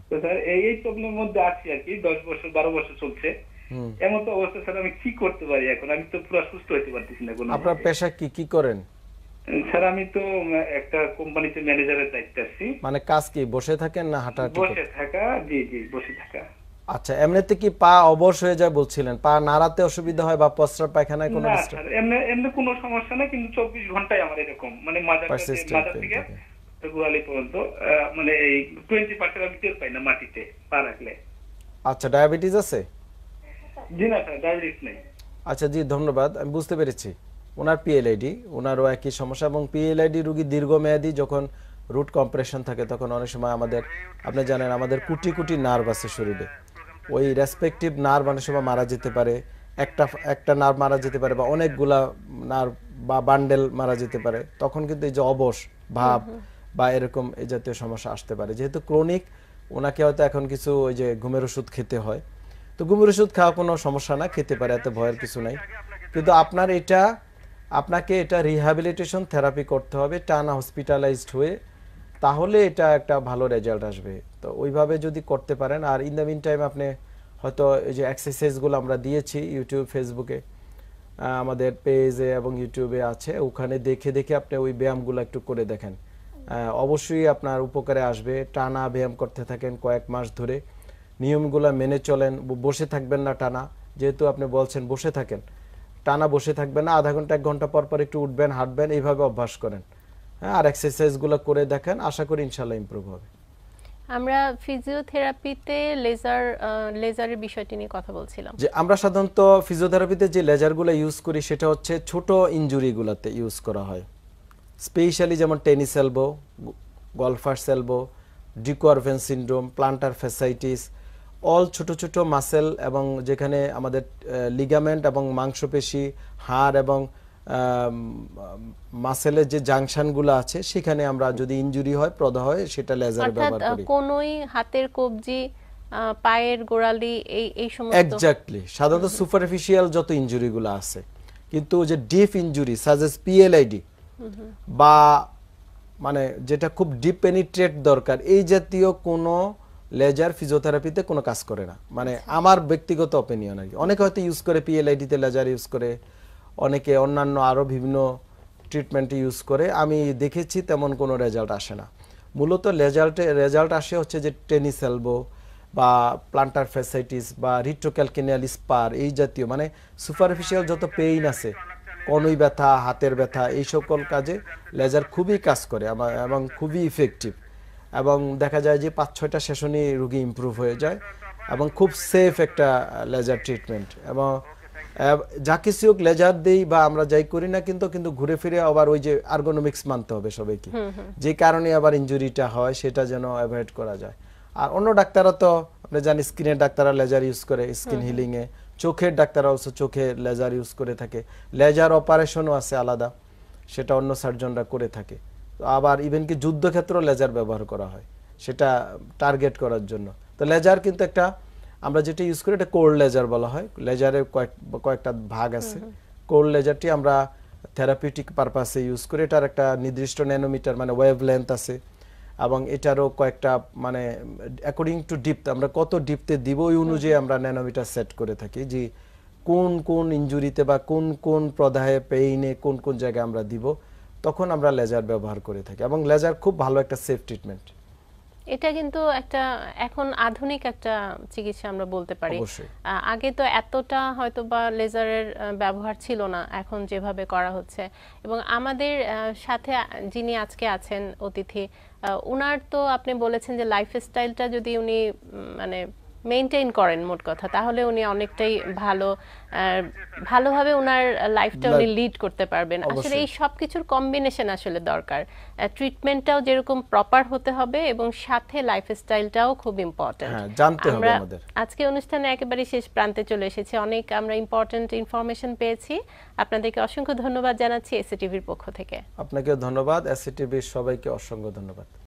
তো স্যার এই প্রবলেমের মধ্যে আছি আর কি দশ বছর বারো বছর চলছে এমন তো অবস্থা স্যার আমি কি করতে পারি এখন আমি তো পুরো সুস্থ হইতে পারতেছি না আপনার পেশা কি কি করেন স্যার আমি তো একটা কোম্পানিতে ম্যানেজারের দায়িত্বে আছি মানে কাজ কি বসে থাকেন না হাঁটা বসে থাকা জি জি বসে থাকা আচ্ছা এমনিতে কি পা অবশ হয়ে যায় বলছিলেন পা নাড়াতে অসুবিধা হয় বা প্রস্রাব পায়খানায় কোনো ডিস্টার্ব এমনি এমনি কোনো সমস্যা না কিন্তু 24 ঘন্টায় আমার এরকম মানে মাঝে মাঝে মাঝে থেকে গোড়ালি পর্যন্ত মানে এই 20% আমি টের পাই না মাটিতে পা রাখলে আচ্ছা ডায়াবেটিস আছে জি না স্যার ডায়াবেটিস নেই আচ্ছা জি ধন্যবাদ আমি বুঝতে পেরেছি ওনার পিএলআইডি ওনারও একই সমস্যা এবং পিএলআইডি রুগী দীর্ঘমেয়াদী যখন রুট কম্প্রেশন থাকে তখন অনেক সময় আমাদের আপনি জানেন আমাদের কুটি কুটি নার্ভ আছে শরীরে ওই রেসপেক্টিভ নার্ভ অনেক সময় মারা যেতে পারে একটা একটা নার্ভ মারা যেতে পারে বা অনেকগুলা নার্ভ বা বান্ডেল মারা যেতে পারে তখন কিন্তু এই যে অবশ ভাব বা এরকম এই জাতীয় সমস্যা আসতে পারে যেহেতু ক্রনিক ওনাকে হয়তো এখন কিছু ওই যে ঘুমের ওষুধ খেতে হয় তো ঘুমের ওষুধ খাওয়া কোনো সমস্যা না খেতে পারে এত ভয়ের কিছু নাই কিন্তু আপনার এটা আপনাকে এটা রিহ্যাবিলিটেশন থেরাপি করতে হবে টানা হসপিটালাইজড হয়ে তাহলে এটা একটা ভালো রেজাল্ট আসবে তো ওইভাবে যদি করতে পারেন আর ইন দ্য মিন টাইম আপনি হয়তো এই যে এক্সারসাইজগুলো আমরা দিয়েছি ইউটিউব ফেসবুকে আমাদের পেজে এবং ইউটিউবে আছে ওখানে দেখে দেখে আপনি ওই ব্যায়ামগুলো একটু করে দেখেন অবশ্যই আপনার উপকারে আসবে টানা ব্যায়াম করতে থাকেন কয়েক মাস ধরে নিয়মগুলো মেনে চলেন বসে থাকবেন না টানা যেহেতু আপনি বলছেন বসে থাকেন টানা বসে থাকবেন না আধা ঘন্টা এক ঘন্টা পর পর একটু উঠবেন হাঁটবেন এইভাবে অভ্যাস করেন হ্যাঁ আর এক্সারসাইজগুলো করে দেখেন আশা করি ইনশাল্লাহ ইম্প্রুভ হবে আমরা ফিজিওথেরাপিতে লেজার লেজারের বিষয়টি নিয়ে কথা বলছিলাম যে আমরা সাধারণত ফিজিওথেরাপিতে যে লেজারগুলো ইউজ করি সেটা হচ্ছে ছোট ইনজুরিগুলোতে ইউজ করা হয় স্পেশালি যেমন tennis elbow golfer's elbow de Quervain syndrome plantar fasciitis all ছোট ছোট মাসেল এবং যেখানে আমাদের লিগামেন্ট এবং মাংসপেশি হাড় এবং মাসেলের যে জাংশনগুলো আছে সেখানে আমরা যদি ইনজুরি হয় প্রদাহ হয় সেটা লেজার ব্যবহার করি কোনোই হাতের কবজি পায়ের গোড়ালি এই এই সমস্ত এক্স্যাক্টলি সাধারণত সুপারফিশিয়াল যত ইনজুরিগুলো আছে কিন্তু যে ডিপ ইনজুরি সাজেস পিএলআইডি বা মানে যেটা খুব ডিপ পেনিট্রেট দরকার এই জাতীয় কোনো লেজার ফিজিওথেরাপিতে কোনো কাজ করে না মানে আচ্ছা। আমার ব্যক্তিগত অপিনিয়ন আর কি অনেকে হয়তো ইউজ করে পিএলআইডিতে লেজার ইউজ করে অনেকে অন্যান্য আরও বিভিন্ন ট্রিটমেন্ট ইউজ করে আমি দেখেছি তেমন কোনো রেজাল্ট আসে না মূলত রেজাল্টে রেজাল্ট আসে হচ্ছে যে টেনিস এলবো বা প্লান্টার ফ্যাসাইটিস বা রিট্রোক্যালকিনিয়াল স্পার এই জাতীয় মানে সুপারফিশিয়াল যত পেইন আছে কনুই ব্যথা হাতের ব্যথা এই সকল কাজে লেজার খুবই কাজ করে এবং খুবই ইফেক্টিভ এবং দেখা যায় যে পাঁচ ছয়টা সেশনই রুগী ইম্প্রুভ হয়ে যায় এবং খুব সেফ একটা লেজার ট্রিটমেন্ট এবং যা কিছু হোক লেজার দিই বা আমরা যাই করি না কিন্তু কিন্তু ঘুরে ফিরে আবার ওই যে আর্গোনমিক্স মানতে হবে সবাইকে যে কারণে আবার ইঞ্জুরিটা হয় সেটা যেন অ্যাভয়েড করা যায় আর অন্য ডাক্তাররা তো আপনি জানেন স্কিনের ডাক্তাররা লেজার ইউজ করে স্কিন হিলিং এ চোখের ডাক্তাররা অবশ্য চোখে লেজার ইউজ করে থাকে লেজার অপারেশনও আছে আলাদা সেটা অন্য সার্জনরা করে থাকে আবার কি যুদ্ধক্ষেত্র লেজার ব্যবহার করা হয় সেটা টার্গেট করার জন্য তো লেজার কিন্তু একটা আমরা যেটা ইউজ করি এটা কোল্ড লেজার বলা হয় লেজারের কয়েক কয়েকটা ভাগ আছে কোল্ড লেজারটি আমরা থেরাপিউটিক পারপাসে ইউজ করি এটার একটা নির্দিষ্ট ন্যানোমিটার মানে ওয়েভ লেন্থ আছে এবং এটারও কয়েকটা মানে অ্যাকর্ডিং টু ডিপ আমরা কত ডিপতে দিব ওই অনুযায়ী আমরা ন্যানোমিটার সেট করে থাকি যে কোন কোন ইঞ্জুরিতে বা কোন কোন প্রদাহে পেইনে কোন কোন জায়গায় আমরা দিব তখন আমরা লেজার ব্যবহার করে থাকি এবং লেজার খুব ভালো একটা সেফ ট্রিটমেন্ট এটা কিন্তু একটা এখন আধুনিক একটা চিকিৎসা আমরা বলতে পারি আগে তো এতটা হয়তো বা লেজারের ব্যবহার ছিল না এখন যেভাবে করা হচ্ছে এবং আমাদের সাথে যিনি আজকে আছেন অতিথি উনার তো আপনি বলেছেন যে লাইফস্টাইলটা যদি উনি মানে মেইনটেইন করেন মোট কথা তাহলে উনি অনেকটাই ভালো ভালোভাবে ওনার লাইফটা উনি লিড করতে পারবেন আসলে এই সব কিছুর কম্বিনেশন আসলে দরকার ট্রিটমেন্টটাও যেরকম প্রপার হতে হবে এবং সাথে লাইফস্টাইলটাও খুব ইম্পর্টেন্ট হ্যাঁ, জানতে হবে আমাদের আজকে অনুষ্ঠানে একেবারে শেষ প্রান্তে চলে এসেছে অনেক আমরা ইম্পর্টেন্ট ইনফরমেশন পেয়েছি আপনাদেরকে অসংখ্য ধন্যবাদ জানাচ্ছি এসএটিভির পক্ষ থেকে আপনাকে ধন্যবাদ এসএটিভির সবাইকে অসংখ্য ধন্যবাদ